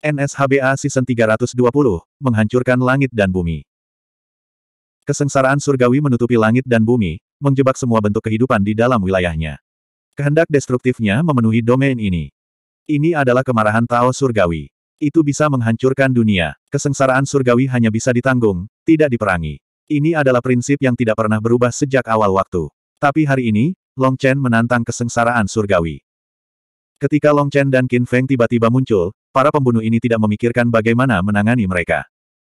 NSHBA Season 320, Menghancurkan Langit dan Bumi. Kesengsaraan surgawi menutupi langit dan bumi, menjebak semua bentuk kehidupan di dalam wilayahnya. Kehendak destruktifnya memenuhi domain ini. Ini adalah kemarahan Tao surgawi. Itu bisa menghancurkan dunia. Kesengsaraan surgawi hanya bisa ditanggung, tidak diperangi. Ini adalah prinsip yang tidak pernah berubah sejak awal waktu. Tapi hari ini, Long Chen menantang kesengsaraan surgawi. Ketika Long Chen dan Qin Feng tiba-tiba muncul, para pembunuh ini tidak memikirkan bagaimana menangani mereka.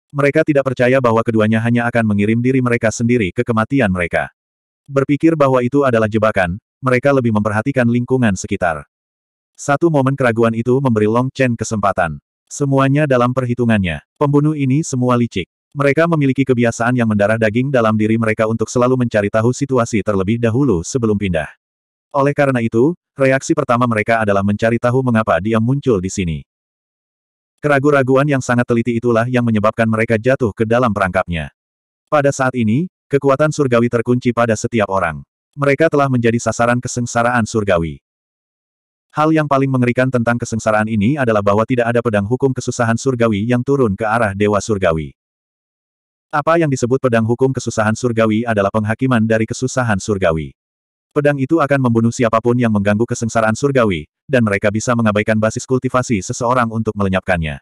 Mereka tidak percaya bahwa keduanya hanya akan mengirim diri mereka sendiri ke kematian mereka. Berpikir bahwa itu adalah jebakan, mereka lebih memperhatikan lingkungan sekitar. Satu momen keraguan itu memberi Long Chen kesempatan. Semuanya dalam perhitungannya. Pembunuh ini semua licik. Mereka memiliki kebiasaan yang mendarah daging dalam diri mereka untuk selalu mencari tahu situasi terlebih dahulu sebelum pindah. Oleh karena itu, reaksi pertama mereka adalah mencari tahu mengapa dia muncul di sini. Keraguan-raguan yang sangat teliti itulah yang menyebabkan mereka jatuh ke dalam perangkapnya. Pada saat ini, kekuatan surgawi terkunci pada setiap orang. Mereka telah menjadi sasaran kesengsaraan surgawi. Hal yang paling mengerikan tentang kesengsaraan ini adalah bahwa tidak ada pedang hukum kesusahan surgawi yang turun ke arah dewa surgawi. Apa yang disebut pedang hukum kesusahan surgawi adalah penghakiman dari kesusahan surgawi pedang itu akan membunuh siapapun yang mengganggu kesengsaraan surgawi, dan mereka bisa mengabaikan basis kultivasi seseorang untuk melenyapkannya.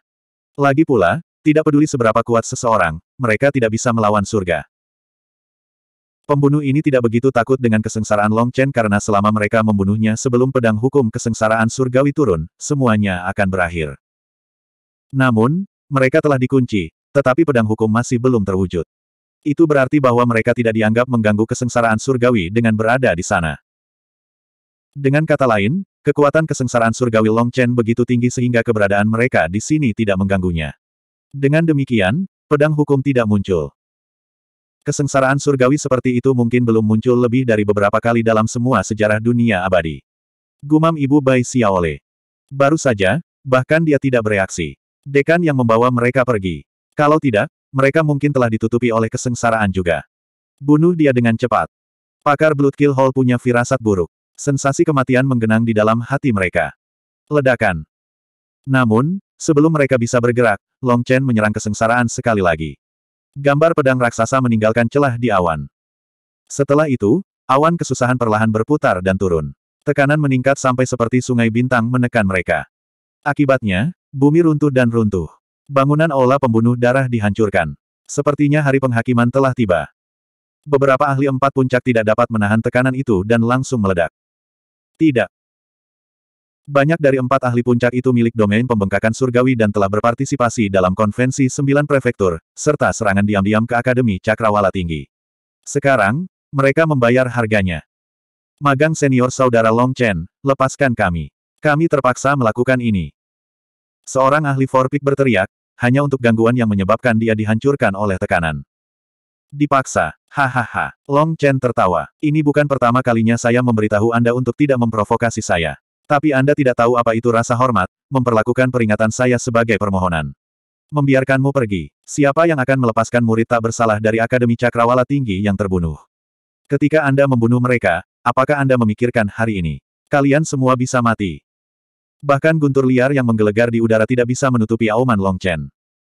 Lagi pula, tidak peduli seberapa kuat seseorang, mereka tidak bisa melawan surga. Pembunuh ini tidak begitu takut dengan kesengsaraan Long Chen karena selama mereka membunuhnya sebelum pedang hukum kesengsaraan surgawi turun, semuanya akan berakhir. Namun, mereka telah dikunci, tetapi pedang hukum masih belum terwujud. Itu berarti bahwa mereka tidak dianggap mengganggu kesengsaraan surgawi dengan berada di sana. Dengan kata lain, kekuatan kesengsaraan surgawi Long Chen begitu tinggi sehingga keberadaan mereka di sini tidak mengganggunya. Dengan demikian, pedang hukum tidak muncul. Kesengsaraan surgawi seperti itu mungkin belum muncul lebih dari beberapa kali dalam semua sejarah dunia abadi. Gumam ibu Bai Xiaole. Baru saja, bahkan dia tidak bereaksi. Dekan yang membawa mereka pergi. Kalau tidak, mereka mungkin telah ditutupi oleh kesengsaraan juga. Bunuh dia dengan cepat. Pakar Blood Kill Hall punya firasat buruk. Sensasi kematian menggenang di dalam hati mereka. Ledakan. Namun, sebelum mereka bisa bergerak, Long Chen menyerang kesengsaraan sekali lagi. Gambar pedang raksasa meninggalkan celah di awan. Setelah itu, awan kesusahan perlahan berputar dan turun. Tekanan meningkat sampai seperti sungai bintang menekan mereka. Akibatnya, bumi runtuh dan runtuh. Bangunan aula pembunuh darah dihancurkan. Sepertinya hari penghakiman telah tiba. Beberapa ahli empat puncak tidak dapat menahan tekanan itu dan langsung meledak. Tidak. Banyak dari empat ahli puncak itu milik domain pembengkakan surgawi dan telah berpartisipasi dalam konvensi sembilan prefektur, serta serangan diam-diam ke Akademi Cakrawala Tinggi. Sekarang, mereka membayar harganya. Magang senior saudara Long Chen, lepaskan kami. Kami terpaksa melakukan ini. Seorang ahli Forpik berteriak, hanya untuk gangguan yang menyebabkan dia dihancurkan oleh tekanan. Dipaksa. Hahaha. Long Chen tertawa. Ini bukan pertama kalinya saya memberitahu Anda untuk tidak memprovokasi saya. Tapi Anda tidak tahu apa itu rasa hormat, memperlakukan peringatan saya sebagai permohonan. Membiarkanmu pergi. Siapa yang akan melepaskan murid tak bersalah dari Akademi Cakrawala Tinggi yang terbunuh? Ketika Anda membunuh mereka, apakah Anda memikirkan hari ini? Kalian semua bisa mati. Bahkan guntur liar yang menggelegar di udara tidak bisa menutupi auman Longchen.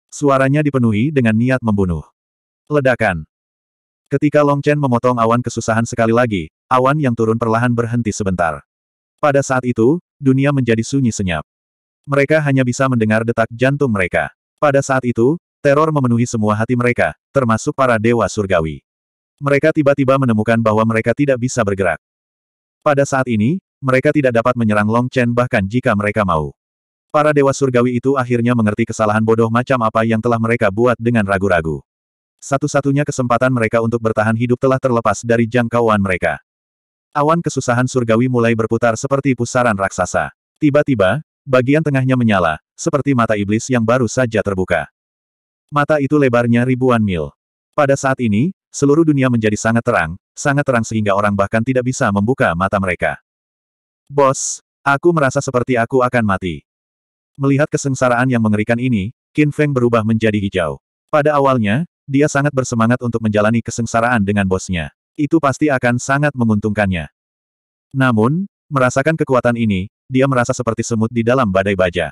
Suaranya dipenuhi dengan niat membunuh. Ledakan. Ketika Longchen memotong awan kesusahan sekali lagi, awan yang turun perlahan berhenti sebentar. Pada saat itu, dunia menjadi sunyi senyap. Mereka hanya bisa mendengar detak jantung mereka. Pada saat itu, teror memenuhi semua hati mereka, termasuk para dewa surgawi. Mereka tiba-tiba menemukan bahwa mereka tidak bisa bergerak. Pada saat ini, mereka tidak dapat menyerang Long Chen bahkan jika mereka mau. Para dewa surgawi itu akhirnya mengerti kesalahan bodoh macam apa yang telah mereka buat dengan ragu-ragu. Satu-satunya kesempatan mereka untuk bertahan hidup telah terlepas dari jangkauan mereka. Awan kesusahan surgawi mulai berputar seperti pusaran raksasa. Tiba-tiba, bagian tengahnya menyala, seperti mata iblis yang baru saja terbuka. Mata itu lebarnya ribuan mil. Pada saat ini, seluruh dunia menjadi sangat terang, sangat terang sehingga orang bahkan tidak bisa membuka mata mereka. Bos, aku merasa seperti aku akan mati. Melihat kesengsaraan yang mengerikan ini, Qin Feng berubah menjadi hijau. Pada awalnya, dia sangat bersemangat untuk menjalani kesengsaraan dengan bosnya. Itu pasti akan sangat menguntungkannya. Namun, merasakan kekuatan ini, dia merasa seperti semut di dalam badai baja.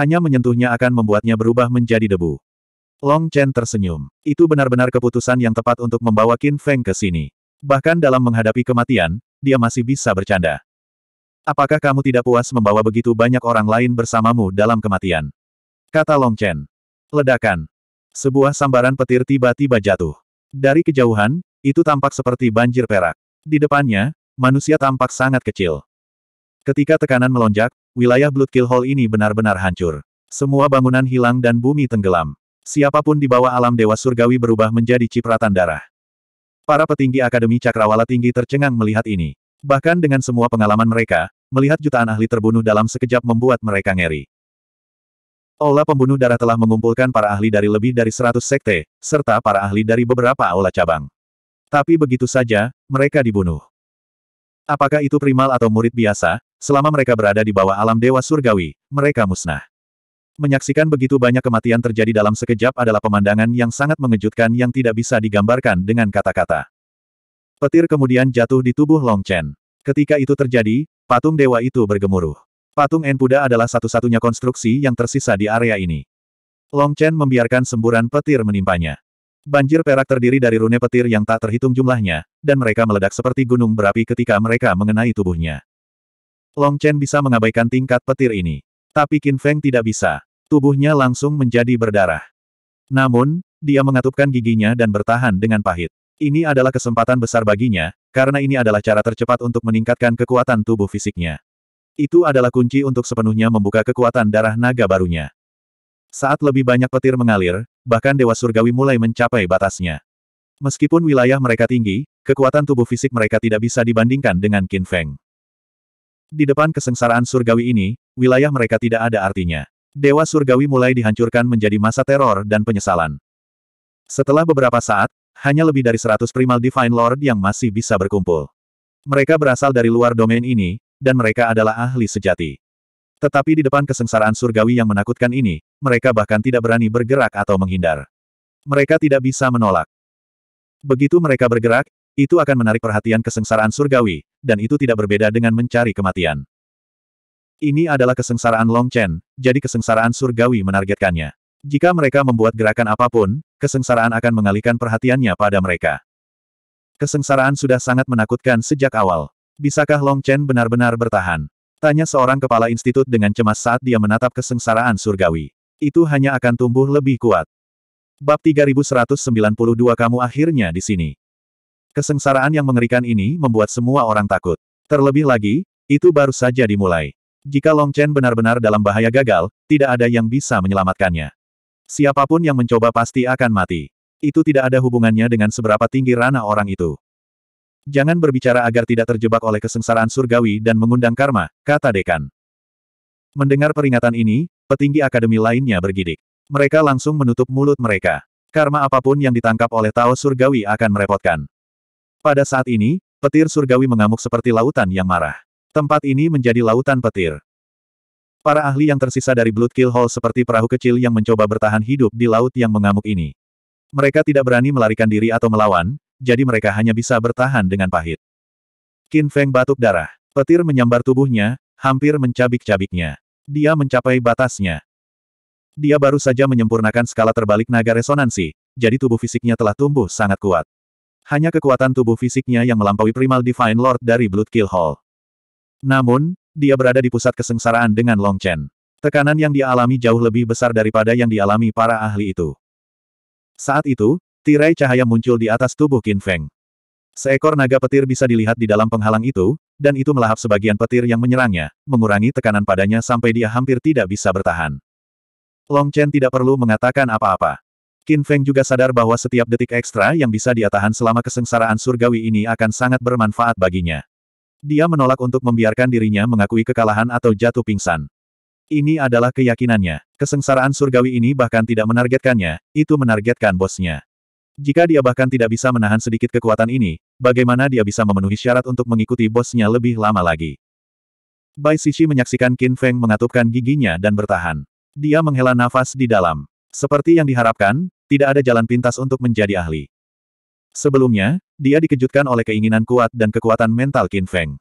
Hanya menyentuhnya akan membuatnya berubah menjadi debu. Long Chen tersenyum. Itu benar-benar keputusan yang tepat untuk membawa Qin Feng ke sini. Bahkan dalam menghadapi kematian, dia masih bisa bercanda. Apakah kamu tidak puas membawa begitu banyak orang lain bersamamu dalam kematian? Kata Long Chen. Ledakan. Sebuah sambaran petir tiba-tiba jatuh. Dari kejauhan, itu tampak seperti banjir perak. Di depannya, manusia tampak sangat kecil. Ketika tekanan melonjak, wilayah Blood Kill Hall ini benar-benar hancur. Semua bangunan hilang dan bumi tenggelam. Siapapun di bawah alam Dewa Surgawi berubah menjadi cipratan darah. Para petinggi Akademi Cakrawala Tinggi tercengang melihat ini. Bahkan dengan semua pengalaman mereka, Melihat jutaan ahli terbunuh dalam sekejap membuat mereka ngeri. Aula pembunuh darah telah mengumpulkan para ahli dari lebih dari 100 sekte, serta para ahli dari beberapa aula cabang. Tapi begitu saja, mereka dibunuh. Apakah itu primal atau murid biasa, selama mereka berada di bawah alam dewa surgawi, mereka musnah. Menyaksikan begitu banyak kematian terjadi dalam sekejap adalah pemandangan yang sangat mengejutkan yang tidak bisa digambarkan dengan kata-kata. Petir kemudian jatuh di tubuh Long Chen. Ketika itu terjadi, Patung dewa itu bergemuruh. Patung Enpuda adalah satu-satunya konstruksi yang tersisa di area ini. Long Chen membiarkan semburan petir menimpanya. Banjir perak terdiri dari rune petir yang tak terhitung jumlahnya, dan mereka meledak seperti gunung berapi ketika mereka mengenai tubuhnya. Long Chen bisa mengabaikan tingkat petir ini. Tapi Qin Feng tidak bisa. Tubuhnya langsung menjadi berdarah. Namun, dia mengatupkan giginya dan bertahan dengan pahit. Ini adalah kesempatan besar baginya, karena ini adalah cara tercepat untuk meningkatkan kekuatan tubuh fisiknya. Itu adalah kunci untuk sepenuhnya membuka kekuatan darah naga barunya. Saat lebih banyak petir mengalir, bahkan Dewa Surgawi mulai mencapai batasnya. Meskipun wilayah mereka tinggi, kekuatan tubuh fisik mereka tidak bisa dibandingkan dengan Qin Feng. Di depan kesengsaraan surgawi ini, wilayah mereka tidak ada artinya. Dewa Surgawi mulai dihancurkan menjadi masa teror dan penyesalan. Setelah beberapa saat, hanya lebih dari 100 primal Divine Lord yang masih bisa berkumpul. Mereka berasal dari luar domain ini, dan mereka adalah ahli sejati. Tetapi di depan kesengsaraan surgawi yang menakutkan ini, mereka bahkan tidak berani bergerak atau menghindar. Mereka tidak bisa menolak. Begitu mereka bergerak, itu akan menarik perhatian kesengsaraan surgawi, dan itu tidak berbeda dengan mencari kematian. Ini adalah kesengsaraan Long Chen, jadi kesengsaraan surgawi menargetkannya. Jika mereka membuat gerakan apapun, kesengsaraan akan mengalihkan perhatiannya pada mereka. Kesengsaraan sudah sangat menakutkan sejak awal. Bisakah Long Chen benar-benar bertahan? Tanya seorang kepala institut dengan cemas saat dia menatap kesengsaraan surgawi. Itu hanya akan tumbuh lebih kuat. Bab 3192 kamu akhirnya di sini. Kesengsaraan yang mengerikan ini membuat semua orang takut. Terlebih lagi, itu baru saja dimulai. Jika Long Chen benar-benar dalam bahaya gagal, tidak ada yang bisa menyelamatkannya. Siapapun yang mencoba pasti akan mati. Itu tidak ada hubungannya dengan seberapa tinggi rana orang itu. Jangan berbicara agar tidak terjebak oleh kesengsaraan surgawi dan mengundang karma, kata Dekan. Mendengar peringatan ini, petinggi akademi lainnya bergidik. Mereka langsung menutup mulut mereka. Karma apapun yang ditangkap oleh Tao Surgawi akan merepotkan. Pada saat ini, petir surgawi mengamuk seperti lautan yang marah. Tempat ini menjadi lautan petir. Para ahli yang tersisa dari Blood Kill Hall seperti perahu kecil yang mencoba bertahan hidup di laut yang mengamuk ini. Mereka tidak berani melarikan diri atau melawan, jadi mereka hanya bisa bertahan dengan pahit. Qin Feng batuk darah. Petir menyambar tubuhnya, hampir mencabik-cabiknya. Dia mencapai batasnya. Dia baru saja menyempurnakan skala terbalik naga resonansi, jadi tubuh fisiknya telah tumbuh sangat kuat. Hanya kekuatan tubuh fisiknya yang melampaui Primal Divine Lord dari Blood Kill Hall. Namun, dia berada di pusat kesengsaraan dengan Long Chen. Tekanan yang dia alami jauh lebih besar daripada yang dialami para ahli itu. Saat itu, tirai cahaya muncul di atas tubuh Qin Feng. Seekor naga petir bisa dilihat di dalam penghalang itu, dan itu melahap sebagian petir yang menyerangnya, mengurangi tekanan padanya sampai dia hampir tidak bisa bertahan. Long Chen tidak perlu mengatakan apa-apa. Qin Feng juga sadar bahwa setiap detik ekstra yang bisa dia tahan selama kesengsaraan surgawi ini akan sangat bermanfaat baginya. Dia menolak untuk membiarkan dirinya mengakui kekalahan atau jatuh pingsan. Ini adalah keyakinannya. Kesengsaraan surgawi ini bahkan tidak menargetkannya, itu menargetkan bosnya. Jika dia bahkan tidak bisa menahan sedikit kekuatan ini, bagaimana dia bisa memenuhi syarat untuk mengikuti bosnya lebih lama lagi? Bai Sisi menyaksikan Qin Feng mengatupkan giginya dan bertahan. Dia menghela nafas di dalam. Seperti yang diharapkan, tidak ada jalan pintas untuk menjadi ahli. Sebelumnya, dia dikejutkan oleh keinginan kuat dan kekuatan mental Qin Feng.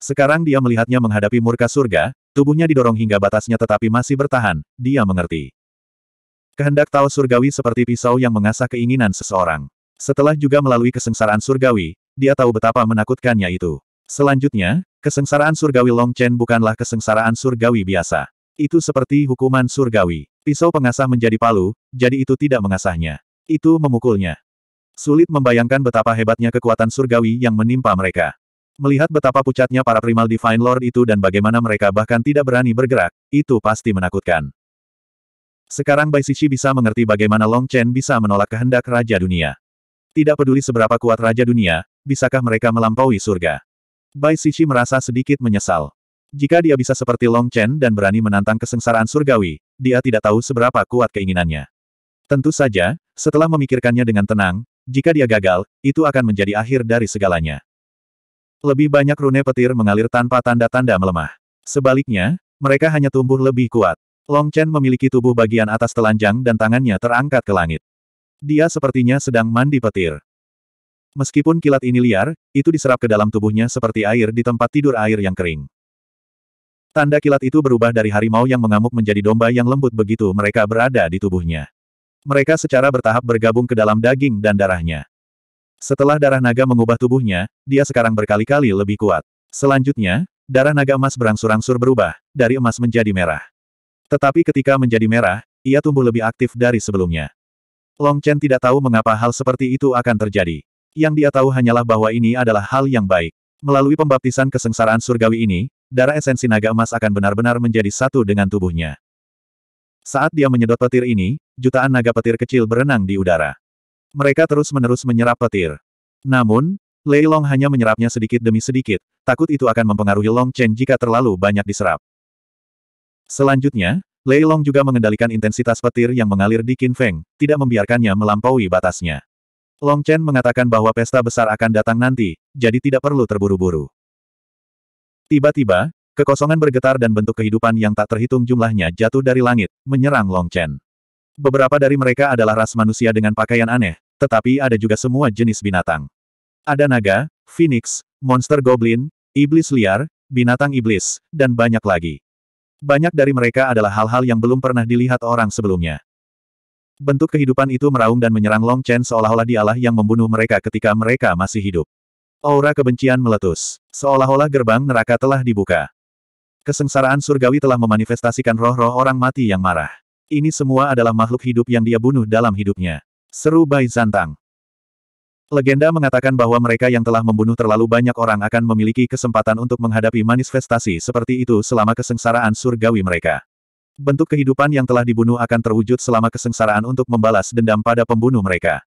Sekarang dia melihatnya menghadapi murka surga, tubuhnya didorong hingga batasnya tetapi masih bertahan, dia mengerti. Kehendak tahu surgawi seperti pisau yang mengasah keinginan seseorang. Setelah juga melalui kesengsaraan surgawi, dia tahu betapa menakutkannya itu. Selanjutnya, kesengsaraan surgawi Long Chen bukanlah kesengsaraan surgawi biasa. Itu seperti hukuman surgawi. Pisau pengasah menjadi palu, jadi itu tidak mengasahnya. Itu memukulnya. Sulit membayangkan betapa hebatnya kekuatan surgawi yang menimpa mereka. Melihat betapa pucatnya para primal Divine Lord itu dan bagaimana mereka bahkan tidak berani bergerak, itu pasti menakutkan. Sekarang Bai Sisi bisa mengerti bagaimana Long Chen bisa menolak kehendak Raja Dunia. Tidak peduli seberapa kuat Raja Dunia, bisakah mereka melampaui surga. Bai Sisi merasa sedikit menyesal. Jika dia bisa seperti Long Chen dan berani menantang kesengsaraan surgawi, dia tidak tahu seberapa kuat keinginannya. Tentu saja, setelah memikirkannya dengan tenang, jika dia gagal, itu akan menjadi akhir dari segalanya. Lebih banyak rune petir mengalir tanpa tanda-tanda melemah. Sebaliknya, mereka hanya tumbuh lebih kuat. Long Chen memiliki tubuh bagian atas telanjang dan tangannya terangkat ke langit. Dia sepertinya sedang mandi petir. Meskipun kilat ini liar, itu diserap ke dalam tubuhnya seperti air di tempat tidur air yang kering. Tanda kilat itu berubah dari harimau yang mengamuk menjadi domba yang lembut begitu mereka berada di tubuhnya. Mereka secara bertahap bergabung ke dalam daging dan darahnya. Setelah darah naga mengubah tubuhnya, dia sekarang berkali-kali lebih kuat. Selanjutnya, darah naga emas berangsur-angsur berubah, dari emas menjadi merah. Tetapi ketika menjadi merah, ia tumbuh lebih aktif dari sebelumnya. Long Chen tidak tahu mengapa hal seperti itu akan terjadi. Yang dia tahu hanyalah bahwa ini adalah hal yang baik. Melalui pembaptisan kesengsaraan surgawi ini, darah esensi naga emas akan benar-benar menjadi satu dengan tubuhnya. Saat dia menyedot petir ini, jutaan naga petir kecil berenang di udara. Mereka terus-menerus menyerap petir. Namun, Lei Long hanya menyerapnya sedikit demi sedikit, takut itu akan mempengaruhi Long Chen jika terlalu banyak diserap. Selanjutnya, Lei Long juga mengendalikan intensitas petir yang mengalir di Qin Feng, tidak membiarkannya melampaui batasnya. Long Chen mengatakan bahwa pesta besar akan datang nanti, jadi tidak perlu terburu-buru. Tiba-tiba, Kekosongan bergetar dan bentuk kehidupan yang tak terhitung jumlahnya jatuh dari langit, menyerang Long Chen. Beberapa dari mereka adalah ras manusia dengan pakaian aneh, tetapi ada juga semua jenis binatang. Ada naga, phoenix, monster goblin, iblis liar, binatang iblis, dan banyak lagi. Banyak dari mereka adalah hal-hal yang belum pernah dilihat orang sebelumnya. Bentuk kehidupan itu meraung dan menyerang Long Chen seolah-olah dialah yang membunuh mereka ketika mereka masih hidup. Aura kebencian meletus, seolah-olah gerbang neraka telah dibuka. Kesengsaraan surgawi telah memanifestasikan roh-roh orang mati yang marah. Ini semua adalah makhluk hidup yang dia bunuh dalam hidupnya. Seru Bai Zantang. Legenda mengatakan bahwa mereka yang telah membunuh terlalu banyak orang akan memiliki kesempatan untuk menghadapi manifestasi seperti itu selama kesengsaraan surgawi mereka. Bentuk kehidupan yang telah dibunuh akan terwujud selama kesengsaraan untuk membalas dendam pada pembunuh mereka.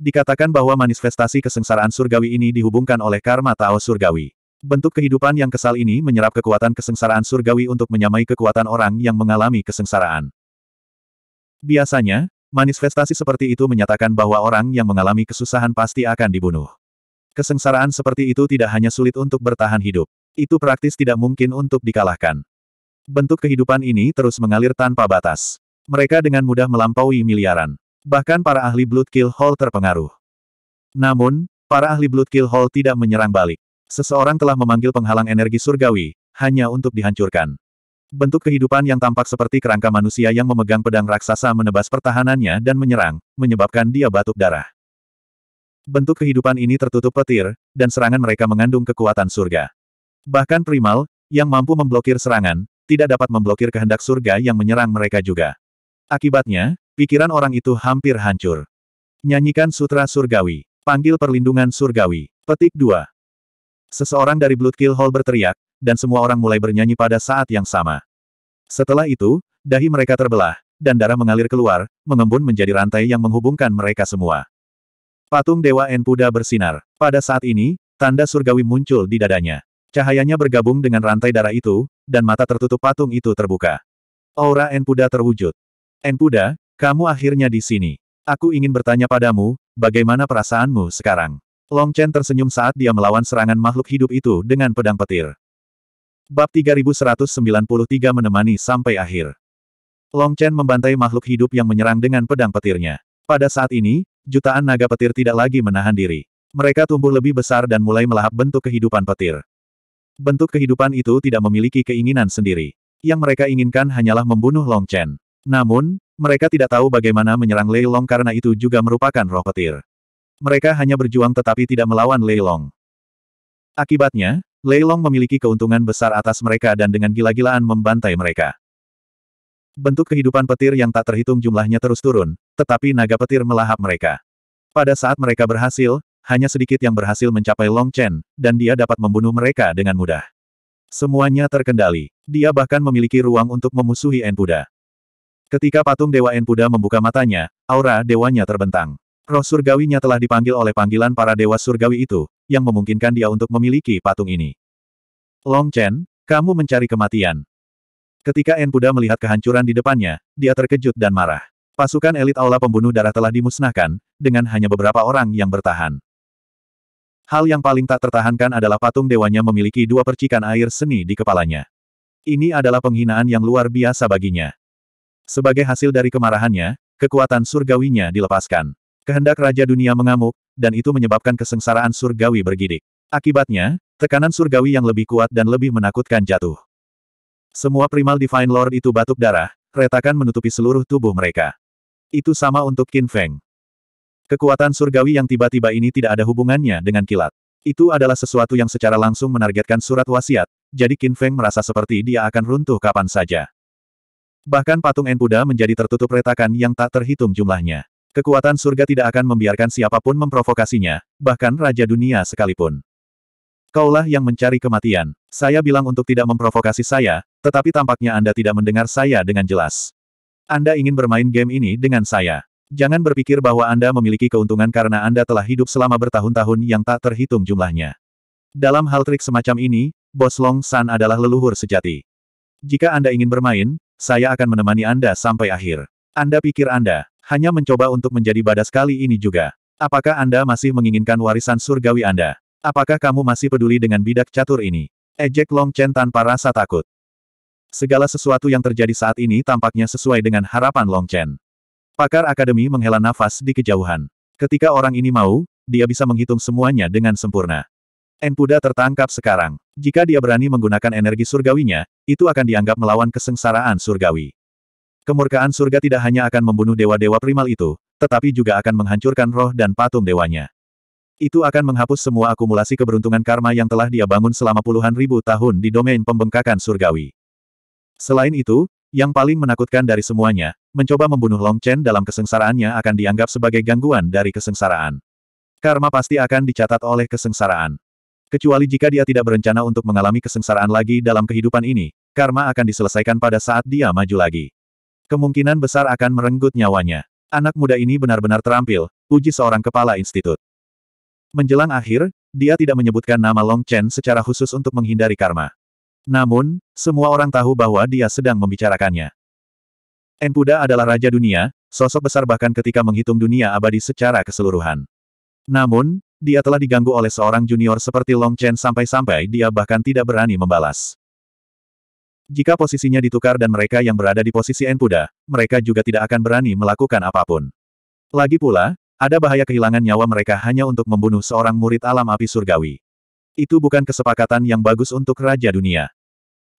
Dikatakan bahwa manifestasi kesengsaraan surgawi ini dihubungkan oleh karma Tao surgawi. Bentuk kehidupan yang kesal ini menyerap kekuatan kesengsaraan surgawi untuk menyamai kekuatan orang yang mengalami kesengsaraan. Biasanya, manifestasi seperti itu menyatakan bahwa orang yang mengalami kesusahan pasti akan dibunuh. Kesengsaraan seperti itu tidak hanya sulit untuk bertahan hidup. Itu praktis tidak mungkin untuk dikalahkan. Bentuk kehidupan ini terus mengalir tanpa batas. Mereka dengan mudah melampaui miliaran. Bahkan para ahli Blood Kill Hall terpengaruh. Namun, para ahli Blood Kill Hall tidak menyerang balik. Seseorang telah memanggil penghalang energi surgawi, hanya untuk dihancurkan. Bentuk kehidupan yang tampak seperti kerangka manusia yang memegang pedang raksasa menebas pertahanannya dan menyerang, menyebabkan dia batuk darah. Bentuk kehidupan ini tertutup petir, dan serangan mereka mengandung kekuatan surga. Bahkan Primal, yang mampu memblokir serangan, tidak dapat memblokir kehendak surga yang menyerang mereka juga. Akibatnya, pikiran orang itu hampir hancur. Nyanyikan Sutra Surgawi. Panggil Perlindungan Surgawi. Petik 2. Seseorang dari Blood Kill Hall berteriak, dan semua orang mulai bernyanyi pada saat yang sama. Setelah itu, dahi mereka terbelah, dan darah mengalir keluar, mengembun menjadi rantai yang menghubungkan mereka semua. Patung Dewa Enpuda bersinar. Pada saat ini, tanda surgawi muncul di dadanya. Cahayanya bergabung dengan rantai darah itu, dan mata tertutup patung itu terbuka. Aura Enpuda terwujud. Enpuda, kamu akhirnya di sini. Aku ingin bertanya padamu, bagaimana perasaanmu sekarang? Long Chen tersenyum saat dia melawan serangan makhluk hidup itu dengan pedang petir. Bab 3193 menemani sampai akhir. Long Chen membantai makhluk hidup yang menyerang dengan pedang petirnya. Pada saat ini, jutaan naga petir tidak lagi menahan diri. Mereka tumbuh lebih besar dan mulai melahap bentuk kehidupan petir. Bentuk kehidupan itu tidak memiliki keinginan sendiri. Yang mereka inginkan hanyalah membunuh Long Chen. Namun, mereka tidak tahu bagaimana menyerang Lei Long karena itu juga merupakan roh petir. Mereka hanya berjuang tetapi tidak melawan Leilong. Akibatnya, Leilong memiliki keuntungan besar atas mereka dan dengan gila-gilaan membantai mereka. Bentuk kehidupan petir yang tak terhitung jumlahnya terus turun, tetapi naga petir melahap mereka. Pada saat mereka berhasil, hanya sedikit yang berhasil mencapai Long Chen, dan dia dapat membunuh mereka dengan mudah. Semuanya terkendali. Dia bahkan memiliki ruang untuk memusuhi Enpuda. Ketika patung Dewa Enpuda membuka matanya, aura dewanya terbentang. Roh surgawinya telah dipanggil oleh panggilan para dewa surgawi itu, yang memungkinkan dia untuk memiliki patung ini. Long Chen, kamu mencari kematian. Ketika En Puda melihat kehancuran di depannya, dia terkejut dan marah. Pasukan elit aula pembunuh darah telah dimusnahkan, dengan hanya beberapa orang yang bertahan. Hal yang paling tak tertahankan adalah patung dewanya memiliki dua percikan air seni di kepalanya. Ini adalah penghinaan yang luar biasa baginya. Sebagai hasil dari kemarahannya, kekuatan surgawinya dilepaskan. Kehendak Raja Dunia mengamuk, dan itu menyebabkan kesengsaraan surgawi bergidik. Akibatnya, tekanan surgawi yang lebih kuat dan lebih menakutkan jatuh. Semua primal Divine Lord itu batuk darah, retakan menutupi seluruh tubuh mereka. Itu sama untuk Qin Feng. Kekuatan surgawi yang tiba-tiba ini tidak ada hubungannya dengan kilat. Itu adalah sesuatu yang secara langsung menargetkan surat wasiat, jadi Qin Feng merasa seperti dia akan runtuh kapan saja. Bahkan patung Enpuda menjadi tertutup retakan yang tak terhitung jumlahnya. Kekuatan surga tidak akan membiarkan siapapun memprovokasinya, bahkan Raja Dunia sekalipun. Kaulah yang mencari kematian. Saya bilang untuk tidak memprovokasi saya, tetapi tampaknya Anda tidak mendengar saya dengan jelas. Anda ingin bermain game ini dengan saya. Jangan berpikir bahwa Anda memiliki keuntungan karena Anda telah hidup selama bertahun-tahun yang tak terhitung jumlahnya. Dalam hal trik semacam ini, Bos Long San adalah leluhur sejati. Jika Anda ingin bermain, saya akan menemani Anda sampai akhir. Anda pikir Anda hanya mencoba untuk menjadi badas kali ini juga. Apakah Anda masih menginginkan warisan surgawi Anda? Apakah kamu masih peduli dengan bidak catur ini? Ejek Long Chen tanpa rasa takut. Segala sesuatu yang terjadi saat ini tampaknya sesuai dengan harapan Long Chen. Pakar Akademi menghela nafas di kejauhan. Ketika orang ini mau, dia bisa menghitung semuanya dengan sempurna. Enpuda tertangkap sekarang. Jika dia berani menggunakan energi surgawinya, itu akan dianggap melawan kesengsaraan surgawi. Kemurkaan surga tidak hanya akan membunuh dewa-dewa primal itu, tetapi juga akan menghancurkan roh dan patung dewanya. Itu akan menghapus semua akumulasi keberuntungan karma yang telah dia bangun selama puluhan ribu tahun di domain pembengkakan surgawi. Selain itu, yang paling menakutkan dari semuanya, mencoba membunuh Long Chen dalam kesengsaraannya akan dianggap sebagai gangguan dari kesengsaraan. Karma pasti akan dicatat oleh kesengsaraan. Kecuali jika dia tidak berencana untuk mengalami kesengsaraan lagi dalam kehidupan ini, karma akan diselesaikan pada saat dia maju lagi. Kemungkinan besar akan merenggut nyawanya. Anak muda ini benar-benar terampil, uji seorang kepala institut. Menjelang akhir, dia tidak menyebutkan nama Long Chen secara khusus untuk menghindari karma. Namun, semua orang tahu bahwa dia sedang membicarakannya. Enpuda adalah raja dunia, sosok besar bahkan ketika menghitung dunia abadi secara keseluruhan. Namun, dia telah diganggu oleh seorang junior seperti Long Chen sampai-sampai dia bahkan tidak berani membalas. Jika posisinya ditukar dan mereka yang berada di posisi Enpuda, mereka juga tidak akan berani melakukan apapun. Lagi pula, ada bahaya kehilangan nyawa mereka hanya untuk membunuh seorang murid alam api surgawi. Itu bukan kesepakatan yang bagus untuk Raja Dunia.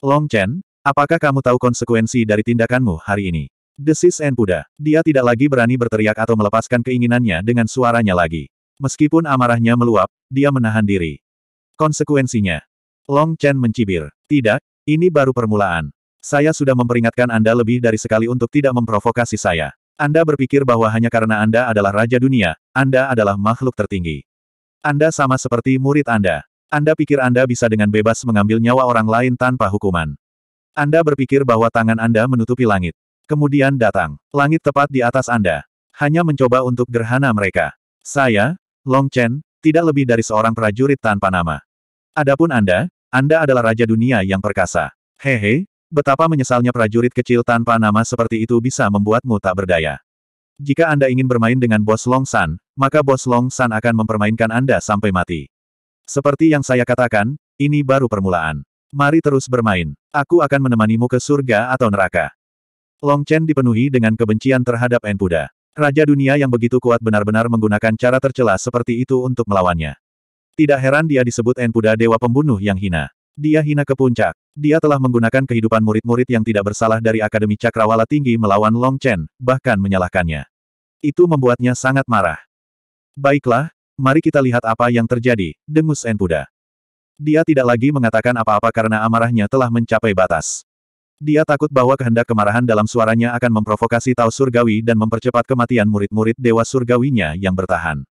Long Chen, apakah kamu tahu konsekuensi dari tindakanmu hari ini? Desis Enpuda. Dia tidak lagi berani berteriak atau melepaskan keinginannya dengan suaranya lagi. Meskipun amarahnya meluap, dia menahan diri. Konsekuensinya. Long Chen mencibir. Tidak, ini baru permulaan. Saya sudah memperingatkan Anda lebih dari sekali untuk tidak memprovokasi saya. Anda berpikir bahwa hanya karena Anda adalah raja dunia, Anda adalah makhluk tertinggi. Anda sama seperti murid Anda. Anda pikir Anda bisa dengan bebas mengambil nyawa orang lain tanpa hukuman. Anda berpikir bahwa tangan Anda menutupi langit. Kemudian datang, langit tepat di atas Anda. Hanya mencoba untuk gerhana mereka. Saya, Long Chen, tidak lebih dari seorang prajurit tanpa nama. Adapun Anda, anda adalah raja dunia yang perkasa. Hehe, betapa menyesalnya prajurit kecil tanpa nama seperti itu bisa membuatmu tak berdaya. Jika Anda ingin bermain dengan Bos Long San, maka Bos Long San akan mempermainkan Anda sampai mati. Seperti yang saya katakan, ini baru permulaan. Mari terus bermain. Aku akan menemanimu ke surga atau neraka. Long Chen dipenuhi dengan kebencian terhadap Enpuda. Raja dunia yang begitu kuat benar-benar menggunakan cara tercela seperti itu untuk melawannya. Tidak heran dia disebut Enpuda Dewa Pembunuh yang hina. Dia hina ke puncak. Dia telah menggunakan kehidupan murid-murid yang tidak bersalah dari Akademi Cakrawala Tinggi melawan Long Chen, bahkan menyalahkannya. Itu membuatnya sangat marah. Baiklah, mari kita lihat apa yang terjadi, dengus Enpuda. Dia tidak lagi mengatakan apa-apa karena amarahnya telah mencapai batas. Dia takut bahwa kehendak kemarahan dalam suaranya akan memprovokasi Tao Surgawi dan mempercepat kematian murid-murid Dewa Surgawinya yang bertahan.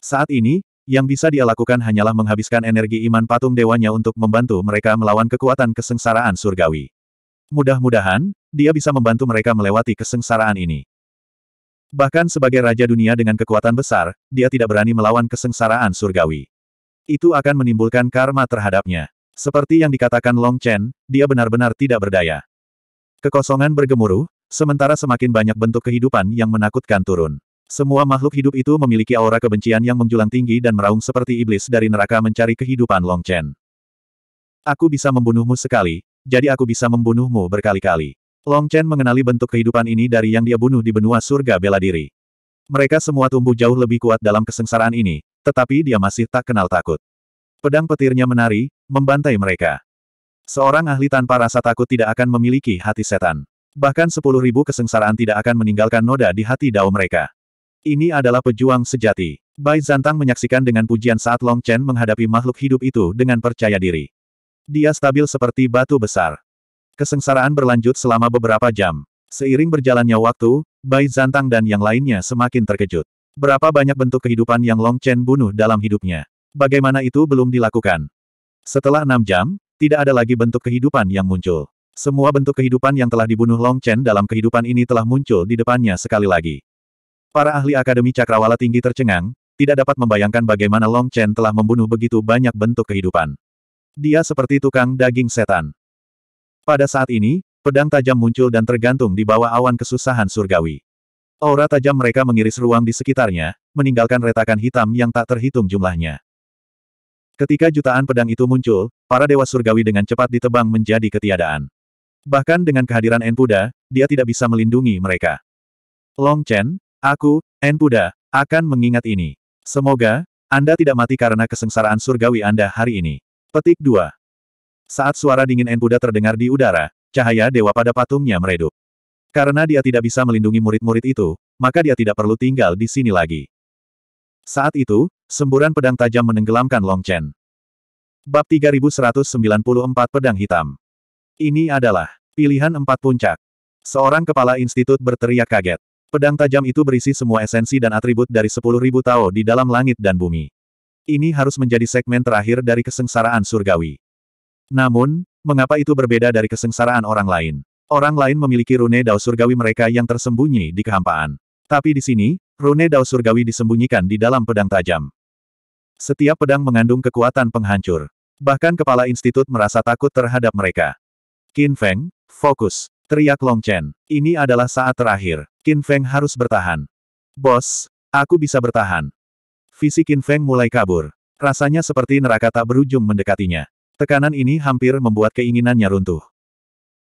Saat ini, yang bisa dia lakukan hanyalah menghabiskan energi iman patung dewanya untuk membantu mereka melawan kekuatan kesengsaraan surgawi. Mudah-mudahan, dia bisa membantu mereka melewati kesengsaraan ini. Bahkan sebagai raja dunia dengan kekuatan besar, dia tidak berani melawan kesengsaraan surgawi. Itu akan menimbulkan karma terhadapnya. Seperti yang dikatakan Long Chen, dia benar-benar tidak berdaya. Kekosongan bergemuruh, sementara semakin banyak bentuk kehidupan yang menakutkan turun. Semua makhluk hidup itu memiliki aura kebencian yang menjulang tinggi dan meraung seperti iblis dari neraka mencari kehidupan Long Chen. Aku bisa membunuhmu sekali, jadi aku bisa membunuhmu berkali-kali. Long Chen mengenali bentuk kehidupan ini dari yang dia bunuh di benua surga bela diri. Mereka semua tumbuh jauh lebih kuat dalam kesengsaraan ini, tetapi dia masih tak kenal takut. Pedang petirnya menari, membantai mereka. Seorang ahli tanpa rasa takut tidak akan memiliki hati setan. Bahkan sepuluh ribu kesengsaraan tidak akan meninggalkan noda di hati dao mereka. Ini adalah pejuang sejati. Bai Zantang menyaksikan dengan pujian saat Long Chen menghadapi makhluk hidup itu dengan percaya diri. Dia stabil seperti batu besar. Kesengsaraan berlanjut selama beberapa jam. Seiring berjalannya waktu, Bai Zantang dan yang lainnya semakin terkejut. Berapa banyak bentuk kehidupan yang Long Chen bunuh dalam hidupnya. Bagaimana itu belum dilakukan? Setelah enam jam, tidak ada lagi bentuk kehidupan yang muncul. Semua bentuk kehidupan yang telah dibunuh Long Chen dalam kehidupan ini telah muncul di depannya sekali lagi. Para ahli Akademi Cakrawala Tinggi tercengang, tidak dapat membayangkan bagaimana Long Chen telah membunuh begitu banyak bentuk kehidupan. Dia seperti tukang daging setan. Pada saat ini, pedang tajam muncul dan tergantung di bawah awan kesusahan surgawi. Aura tajam mereka mengiris ruang di sekitarnya, meninggalkan retakan hitam yang tak terhitung jumlahnya. Ketika jutaan pedang itu muncul, para dewa surgawi dengan cepat ditebang menjadi ketiadaan. Bahkan dengan kehadiran Enpuda, dia tidak bisa melindungi mereka. Long Chen, Aku, En Buddha, akan mengingat ini. Semoga, Anda tidak mati karena kesengsaraan surgawi Anda hari ini. Petik 2. Saat suara dingin En Buddha terdengar di udara, cahaya dewa pada patungnya meredup. Karena dia tidak bisa melindungi murid-murid itu, maka dia tidak perlu tinggal di sini lagi. Saat itu, semburan pedang tajam menenggelamkan Long Chen. Bab 3194 Pedang Hitam Ini adalah pilihan empat puncak. Seorang kepala institut berteriak kaget. Pedang tajam itu berisi semua esensi dan atribut dari sepuluh ribu Tao di dalam langit dan bumi. Ini harus menjadi segmen terakhir dari kesengsaraan surgawi. Namun, mengapa itu berbeda dari kesengsaraan orang lain? Orang lain memiliki rune dao surgawi mereka yang tersembunyi di kehampaan. Tapi di sini, rune dao surgawi disembunyikan di dalam pedang tajam. Setiap pedang mengandung kekuatan penghancur. Bahkan kepala institut merasa takut terhadap mereka. Qin Feng, fokus, teriak Long Chen. Ini adalah saat terakhir. Qin Feng harus bertahan. Bos, aku bisa bertahan. Visi Qin Feng mulai kabur. Rasanya seperti neraka tak berujung mendekatinya. Tekanan ini hampir membuat keinginannya runtuh.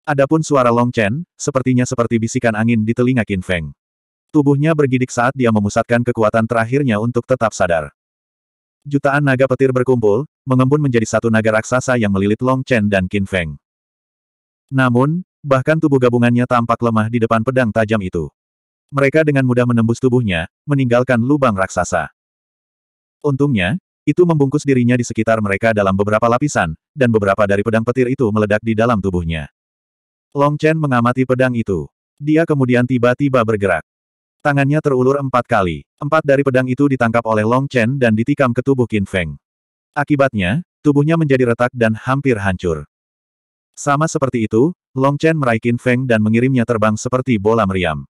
Adapun suara Long Chen, sepertinya seperti bisikan angin di telinga Qin Feng. Tubuhnya bergidik saat dia memusatkan kekuatan terakhirnya untuk tetap sadar. Jutaan naga petir berkumpul, mengembun menjadi satu naga raksasa yang melilit Long Chen dan Qin Feng. Namun, bahkan tubuh gabungannya tampak lemah di depan pedang tajam itu. Mereka dengan mudah menembus tubuhnya, meninggalkan lubang raksasa. Untungnya, itu membungkus dirinya di sekitar mereka dalam beberapa lapisan, dan beberapa dari pedang petir itu meledak di dalam tubuhnya. Long Chen mengamati pedang itu. Dia kemudian tiba-tiba bergerak. Tangannya terulur empat kali. Empat dari pedang itu ditangkap oleh Long Chen dan ditikam ke tubuh Qin Feng. Akibatnya, tubuhnya menjadi retak dan hampir hancur. Sama seperti itu, Long Chen meraih Qin Feng dan mengirimnya terbang seperti bola meriam.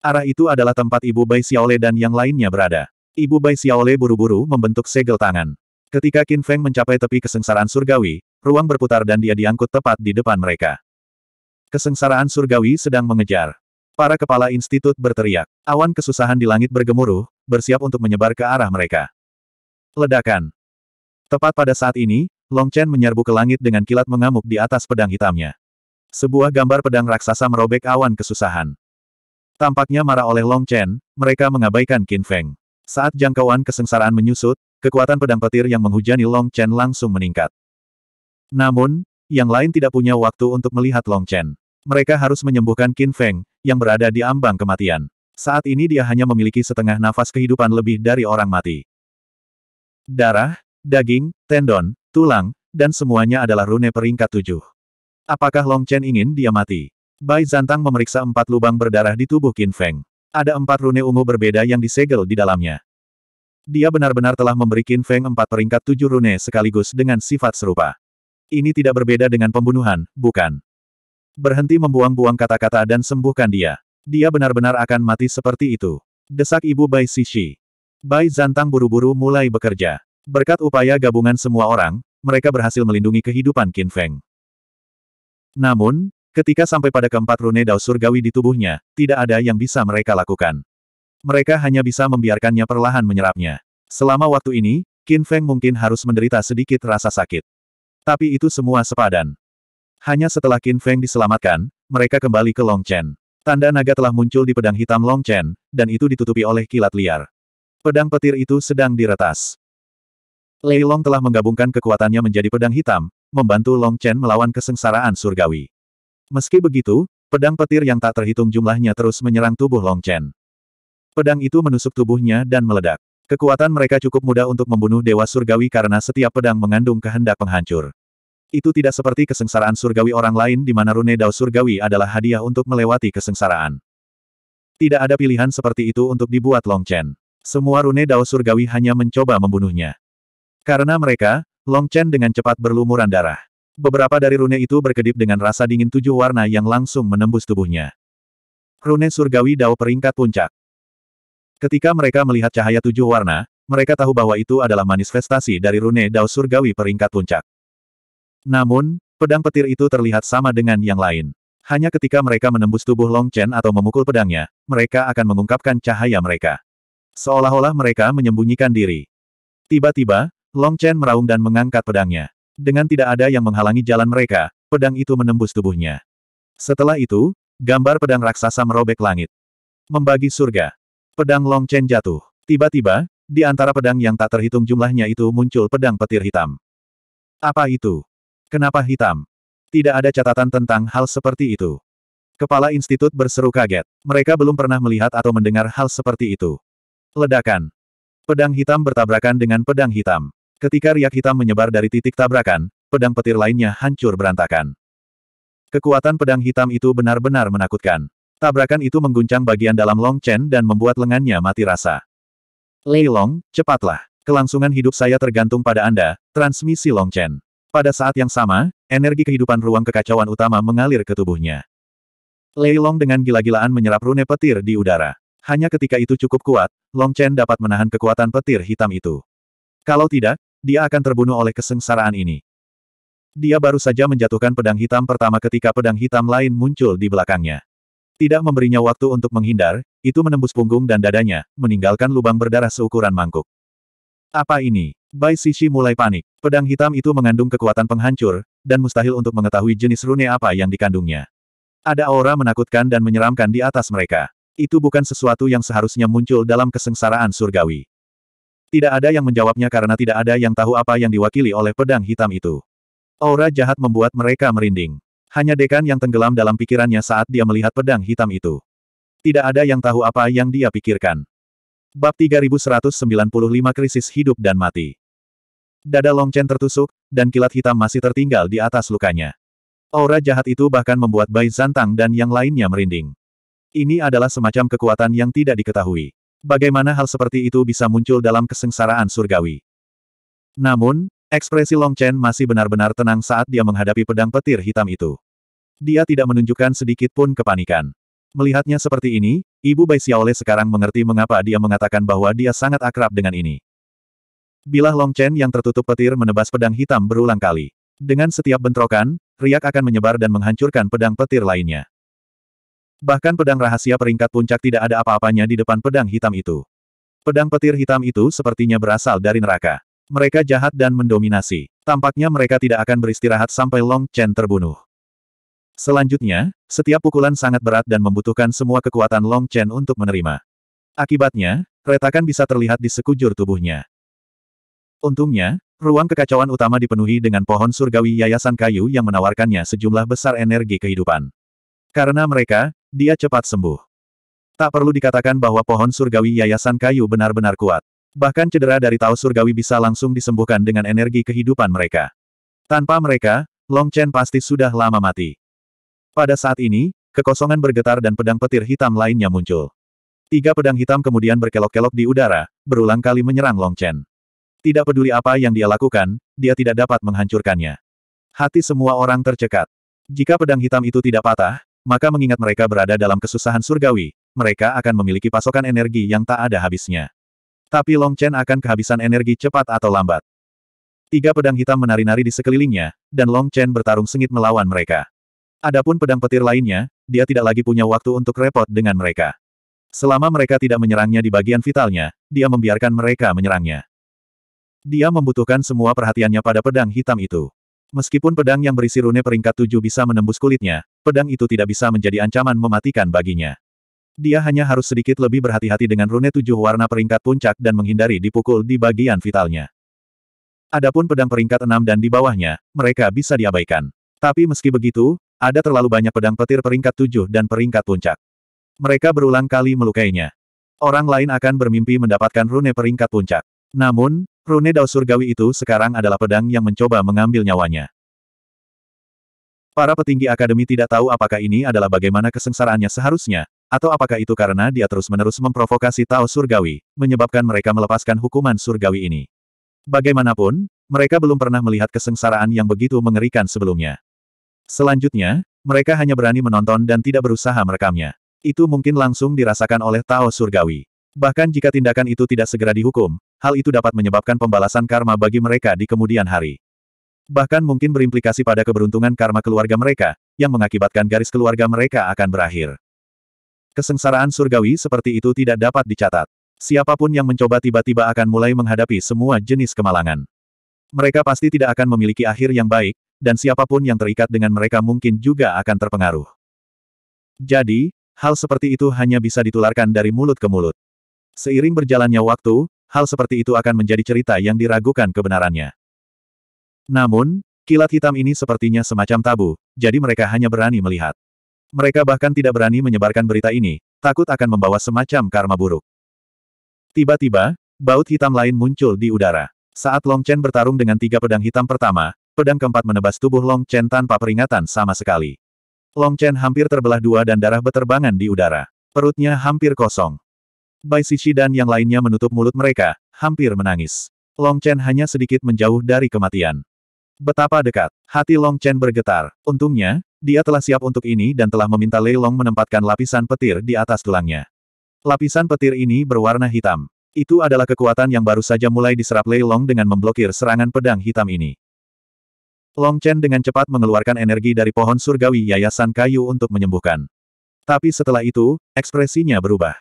Arah itu adalah tempat Ibu Bai Xiaole dan yang lainnya berada. Ibu Bai Xiaole buru-buru membentuk segel tangan. Ketika Qin Feng mencapai tepi kesengsaraan surgawi, ruang berputar dan dia diangkut tepat di depan mereka. Kesengsaraan surgawi sedang mengejar. Para kepala institut berteriak. Awan kesusahan di langit bergemuruh, bersiap untuk menyebar ke arah mereka. Ledakan. Tepat pada saat ini, Long Chen menyerbu ke langit dengan kilat mengamuk di atas pedang hitamnya. Sebuah gambar pedang raksasa merobek awan kesusahan. Tampaknya marah oleh Long Chen, mereka mengabaikan Qin Feng. Saat jangkauan kesengsaraan menyusut, kekuatan pedang petir yang menghujani Long Chen langsung meningkat. Namun, yang lain tidak punya waktu untuk melihat Long Chen. Mereka harus menyembuhkan Qin Feng, yang berada di ambang kematian. Saat ini dia hanya memiliki setengah nafas kehidupan lebih dari orang mati. Darah, daging, tendon, tulang, dan semuanya adalah rune peringkat tujuh. Apakah Long Chen ingin dia mati? Bai Zantang memeriksa empat lubang berdarah di tubuh Qin Feng. Ada empat rune ungu berbeda yang disegel di dalamnya. Dia benar-benar telah memberi Qin Feng empat peringkat tujuh rune sekaligus dengan sifat serupa. Ini tidak berbeda dengan pembunuhan, bukan? Berhenti membuang-buang kata-kata dan sembuhkan dia. Dia benar-benar akan mati seperti itu. Desak ibu Bai Sishi. Bai Zantang buru-buru mulai bekerja. Berkat upaya gabungan semua orang, mereka berhasil melindungi kehidupan Qin Feng. Namun, Ketika sampai pada keempat rune dao surgawi di tubuhnya, tidak ada yang bisa mereka lakukan. Mereka hanya bisa membiarkannya perlahan menyerapnya. Selama waktu ini, Qin Feng mungkin harus menderita sedikit rasa sakit. Tapi itu semua sepadan. Hanya setelah Qin Feng diselamatkan, mereka kembali ke Long Chen. Tanda naga telah muncul di pedang hitam Long Chen, dan itu ditutupi oleh kilat liar. Pedang petir itu sedang diretas. Lei Long telah menggabungkan kekuatannya menjadi pedang hitam, membantu Long Chen melawan kesengsaraan surgawi. Meski begitu, pedang petir yang tak terhitung jumlahnya terus menyerang tubuh Long Chen. Pedang itu menusuk tubuhnya dan meledak. Kekuatan mereka cukup mudah untuk membunuh Dewa Surgawi karena setiap pedang mengandung kehendak penghancur. Itu tidak seperti kesengsaraan surgawi orang lain di mana rune dao surgawi adalah hadiah untuk melewati kesengsaraan. Tidak ada pilihan seperti itu untuk dibuat Long Chen. Semua rune dao surgawi hanya mencoba membunuhnya. Karena mereka, Long Chen dengan cepat berlumuran darah. Beberapa dari rune itu berkedip dengan rasa dingin tujuh warna yang langsung menembus tubuhnya. Rune surgawi Dao peringkat puncak. Ketika mereka melihat cahaya tujuh warna, mereka tahu bahwa itu adalah manifestasi dari rune Dao surgawi peringkat puncak. Namun, pedang petir itu terlihat sama dengan yang lain. Hanya ketika mereka menembus tubuh Long Chen atau memukul pedangnya, mereka akan mengungkapkan cahaya mereka. Seolah-olah mereka menyembunyikan diri. Tiba-tiba, Long Chen meraung dan mengangkat pedangnya. Dengan tidak ada yang menghalangi jalan mereka, pedang itu menembus tubuhnya. Setelah itu, gambar pedang raksasa merobek langit. Membagi surga. Pedang Long Chen jatuh. Tiba-tiba, di antara pedang yang tak terhitung jumlahnya itu muncul pedang petir hitam. Apa itu? Kenapa hitam? Tidak ada catatan tentang hal seperti itu. Kepala institut berseru kaget. Mereka belum pernah melihat atau mendengar hal seperti itu. Ledakan. Pedang hitam bertabrakan dengan pedang hitam. Ketika riak hitam menyebar dari titik tabrakan, pedang petir lainnya hancur berantakan. Kekuatan pedang hitam itu benar-benar menakutkan. Tabrakan itu mengguncang bagian dalam Long Chen dan membuat lengannya mati rasa. Lei Long, cepatlah. Kelangsungan hidup saya tergantung pada Anda, transmisi Long Chen. Pada saat yang sama, energi kehidupan ruang kekacauan utama mengalir ke tubuhnya. Lei Long dengan gila-gilaan menyerap rune petir di udara. Hanya ketika itu cukup kuat, Long Chen dapat menahan kekuatan petir hitam itu. Kalau tidak, dia akan terbunuh oleh kesengsaraan ini. Dia baru saja menjatuhkan pedang hitam pertama ketika pedang hitam lain muncul di belakangnya. Tidak memberinya waktu untuk menghindar, itu menembus punggung dan dadanya, meninggalkan lubang berdarah seukuran mangkuk. Apa ini? Bai Sishi mulai panik. Pedang hitam itu mengandung kekuatan penghancur, dan mustahil untuk mengetahui jenis rune apa yang dikandungnya. Ada aura menakutkan dan menyeramkan di atas mereka. Itu bukan sesuatu yang seharusnya muncul dalam kesengsaraan surgawi. Tidak ada yang menjawabnya karena tidak ada yang tahu apa yang diwakili oleh pedang hitam itu. Aura jahat membuat mereka merinding. Hanya dekan yang tenggelam dalam pikirannya saat dia melihat pedang hitam itu. Tidak ada yang tahu apa yang dia pikirkan. Bab 3195 Krisis Hidup dan Mati Dada Longchen tertusuk, dan kilat hitam masih tertinggal di atas lukanya. Aura jahat itu bahkan membuat Bai Zantang dan yang lainnya merinding. Ini adalah semacam kekuatan yang tidak diketahui. Bagaimana hal seperti itu bisa muncul dalam kesengsaraan surgawi? Namun, ekspresi Long Chen masih benar-benar tenang saat dia menghadapi pedang petir hitam itu. Dia tidak menunjukkan sedikit pun kepanikan. Melihatnya seperti ini, Ibu Bai Xiaole sekarang mengerti mengapa dia mengatakan bahwa dia sangat akrab dengan ini. Bilah Long Chen yang tertutup petir menebas pedang hitam berulang kali. Dengan setiap bentrokan, riak akan menyebar dan menghancurkan pedang petir lainnya. Bahkan pedang rahasia peringkat puncak tidak ada apa-apanya di depan pedang hitam itu. Pedang petir hitam itu sepertinya berasal dari neraka. Mereka jahat dan mendominasi. Tampaknya mereka tidak akan beristirahat sampai Long Chen terbunuh. Selanjutnya, setiap pukulan sangat berat dan membutuhkan semua kekuatan Long Chen untuk menerima. Akibatnya, retakan bisa terlihat di sekujur tubuhnya. Untungnya, ruang kekacauan utama dipenuhi dengan pohon surgawi yayasan kayu yang menawarkannya sejumlah besar energi kehidupan. Karena mereka, dia cepat sembuh. Tak perlu dikatakan bahwa pohon surgawi yayasan kayu benar-benar kuat. Bahkan cedera dari tahu surgawi bisa langsung disembuhkan dengan energi kehidupan mereka. Tanpa mereka, Long Chen pasti sudah lama mati. Pada saat ini, kekosongan bergetar dan pedang petir hitam lainnya muncul. Tiga pedang hitam kemudian berkelok-kelok di udara, berulang kali menyerang Long Chen. Tidak peduli apa yang dia lakukan, dia tidak dapat menghancurkannya. Hati semua orang tercekat. Jika pedang hitam itu tidak patah, maka mengingat mereka berada dalam kesusahan surgawi, mereka akan memiliki pasokan energi yang tak ada habisnya. Tapi Long Chen akan kehabisan energi cepat atau lambat. Tiga pedang hitam menari-nari di sekelilingnya, dan Long Chen bertarung sengit melawan mereka. Adapun pedang petir lainnya, dia tidak lagi punya waktu untuk repot dengan mereka. Selama mereka tidak menyerangnya di bagian vitalnya, dia membiarkan mereka menyerangnya. Dia membutuhkan semua perhatiannya pada pedang hitam itu. Meskipun pedang yang berisi rune peringkat tujuh bisa menembus kulitnya, pedang itu tidak bisa menjadi ancaman mematikan baginya. Dia hanya harus sedikit lebih berhati-hati dengan rune tujuh warna peringkat puncak dan menghindari dipukul di bagian vitalnya. Adapun pedang peringkat enam dan di bawahnya, mereka bisa diabaikan. Tapi meski begitu, ada terlalu banyak pedang petir peringkat tujuh dan peringkat puncak. Mereka berulang kali melukainya. Orang lain akan bermimpi mendapatkan rune peringkat puncak. Namun, rune dao surgawi itu sekarang adalah pedang yang mencoba mengambil nyawanya. Para petinggi akademi tidak tahu apakah ini adalah bagaimana kesengsaraannya seharusnya, atau apakah itu karena dia terus-menerus memprovokasi Tao Surgawi, menyebabkan mereka melepaskan hukuman surgawi ini. Bagaimanapun, mereka belum pernah melihat kesengsaraan yang begitu mengerikan sebelumnya. Selanjutnya, mereka hanya berani menonton dan tidak berusaha merekamnya. Itu mungkin langsung dirasakan oleh Tao Surgawi. Bahkan jika tindakan itu tidak segera dihukum, hal itu dapat menyebabkan pembalasan karma bagi mereka di kemudian hari. Bahkan mungkin berimplikasi pada keberuntungan karma keluarga mereka, yang mengakibatkan garis keluarga mereka akan berakhir. Kesengsaraan surgawi seperti itu tidak dapat dicatat. Siapapun yang mencoba tiba-tiba akan mulai menghadapi semua jenis kemalangan. Mereka pasti tidak akan memiliki akhir yang baik, dan siapapun yang terikat dengan mereka mungkin juga akan terpengaruh. Jadi, hal seperti itu hanya bisa ditularkan dari mulut ke mulut. Seiring berjalannya waktu, hal seperti itu akan menjadi cerita yang diragukan kebenarannya. Namun, kilat hitam ini sepertinya semacam tabu, jadi mereka hanya berani melihat. Mereka bahkan tidak berani menyebarkan berita ini, takut akan membawa semacam karma buruk. Tiba-tiba, baut hitam lain muncul di udara. Saat Long Chen bertarung dengan tiga pedang hitam pertama, pedang keempat menebas tubuh Long Chen tanpa peringatan sama sekali. Long Chen hampir terbelah dua dan darah beterbangan di udara. Perutnya hampir kosong. Bai Sishi dan yang lainnya menutup mulut mereka, hampir menangis. Long Chen hanya sedikit menjauh dari kematian. Betapa dekat, hati Long Chen bergetar. Untungnya, dia telah siap untuk ini dan telah meminta Lei Long menempatkan lapisan petir di atas tulangnya. Lapisan petir ini berwarna hitam. Itu adalah kekuatan yang baru saja mulai diserap Lei Long dengan memblokir serangan pedang hitam ini. Long Chen dengan cepat mengeluarkan energi dari pohon surgawi yayasan kayu untuk menyembuhkan. Tapi setelah itu, ekspresinya berubah.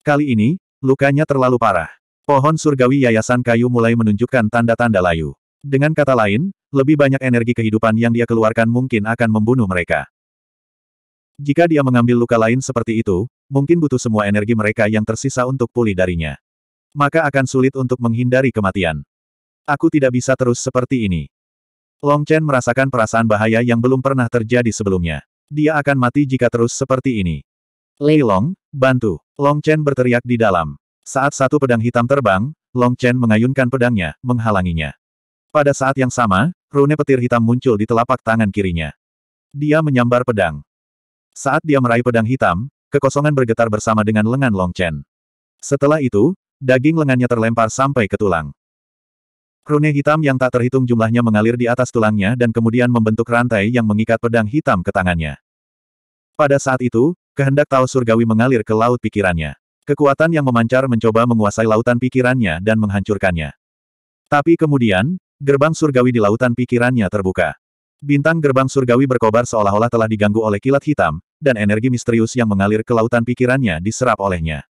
Kali ini, lukanya terlalu parah. Pohon surgawi yayasan kayu mulai menunjukkan tanda-tanda layu. Dengan kata lain, lebih banyak energi kehidupan yang dia keluarkan mungkin akan membunuh mereka. Jika dia mengambil luka lain seperti itu, mungkin butuh semua energi mereka yang tersisa untuk pulih darinya. Maka akan sulit untuk menghindari kematian. Aku tidak bisa terus seperti ini. Long Chen merasakan perasaan bahaya yang belum pernah terjadi sebelumnya. Dia akan mati jika terus seperti ini. Lei Long, bantu. Long Chen berteriak di dalam. Saat satu pedang hitam terbang, Long Chen mengayunkan pedangnya, menghalanginya. Pada saat yang sama, rune petir hitam muncul di telapak tangan kirinya. Dia menyambar pedang. Saat dia meraih pedang hitam, kekosongan bergetar bersama dengan lengan Long Chen. Setelah itu, daging lengannya terlempar sampai ke tulang. Rune hitam yang tak terhitung jumlahnya mengalir di atas tulangnya dan kemudian membentuk rantai yang mengikat pedang hitam ke tangannya. Pada saat itu, Kehendak Tao Surgawi mengalir ke laut pikirannya. Kekuatan yang memancar mencoba menguasai lautan pikirannya dan menghancurkannya. Tapi kemudian, gerbang surgawi di lautan pikirannya terbuka. Bintang gerbang surgawi berkobar seolah-olah telah diganggu oleh kilat hitam, dan energi misterius yang mengalir ke lautan pikirannya diserap olehnya.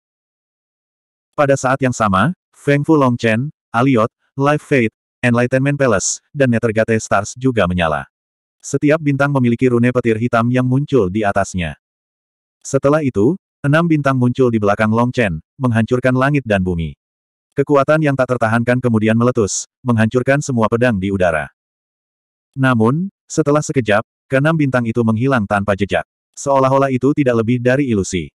Pada saat yang sama, Feng Fu Long Chen, Aliot, Life Fate, Enlightenment Palace, dan Nethergate Stars juga menyala. Setiap bintang memiliki rune petir hitam yang muncul di atasnya. Setelah itu, enam bintang muncul di belakang Long Chen, menghancurkan langit dan bumi. Kekuatan yang tak tertahankan kemudian meletus, menghancurkan semua pedang di udara. Namun, setelah sekejap, keenam bintang itu menghilang tanpa jejak. Seolah-olah itu tidak lebih dari ilusi.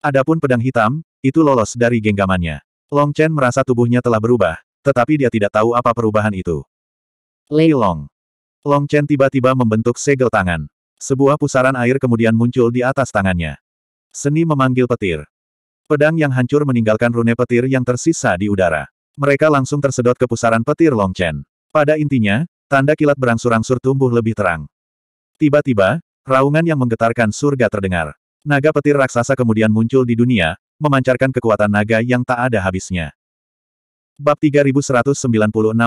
Adapun pedang hitam, itu lolos dari genggamannya. Long Chen merasa tubuhnya telah berubah, tetapi dia tidak tahu apa perubahan itu. Lei Long. Long Chen tiba-tiba membentuk segel tangan. Sebuah pusaran air kemudian muncul di atas tangannya. Seni memanggil petir. Pedang yang hancur meninggalkan rune petir yang tersisa di udara. Mereka langsung tersedot ke pusaran petir Longchen. Pada intinya, tanda kilat berangsur-angsur tumbuh lebih terang. Tiba-tiba, raungan yang menggetarkan surga terdengar. Naga petir raksasa kemudian muncul di dunia, memancarkan kekuatan naga yang tak ada habisnya. Bab 3196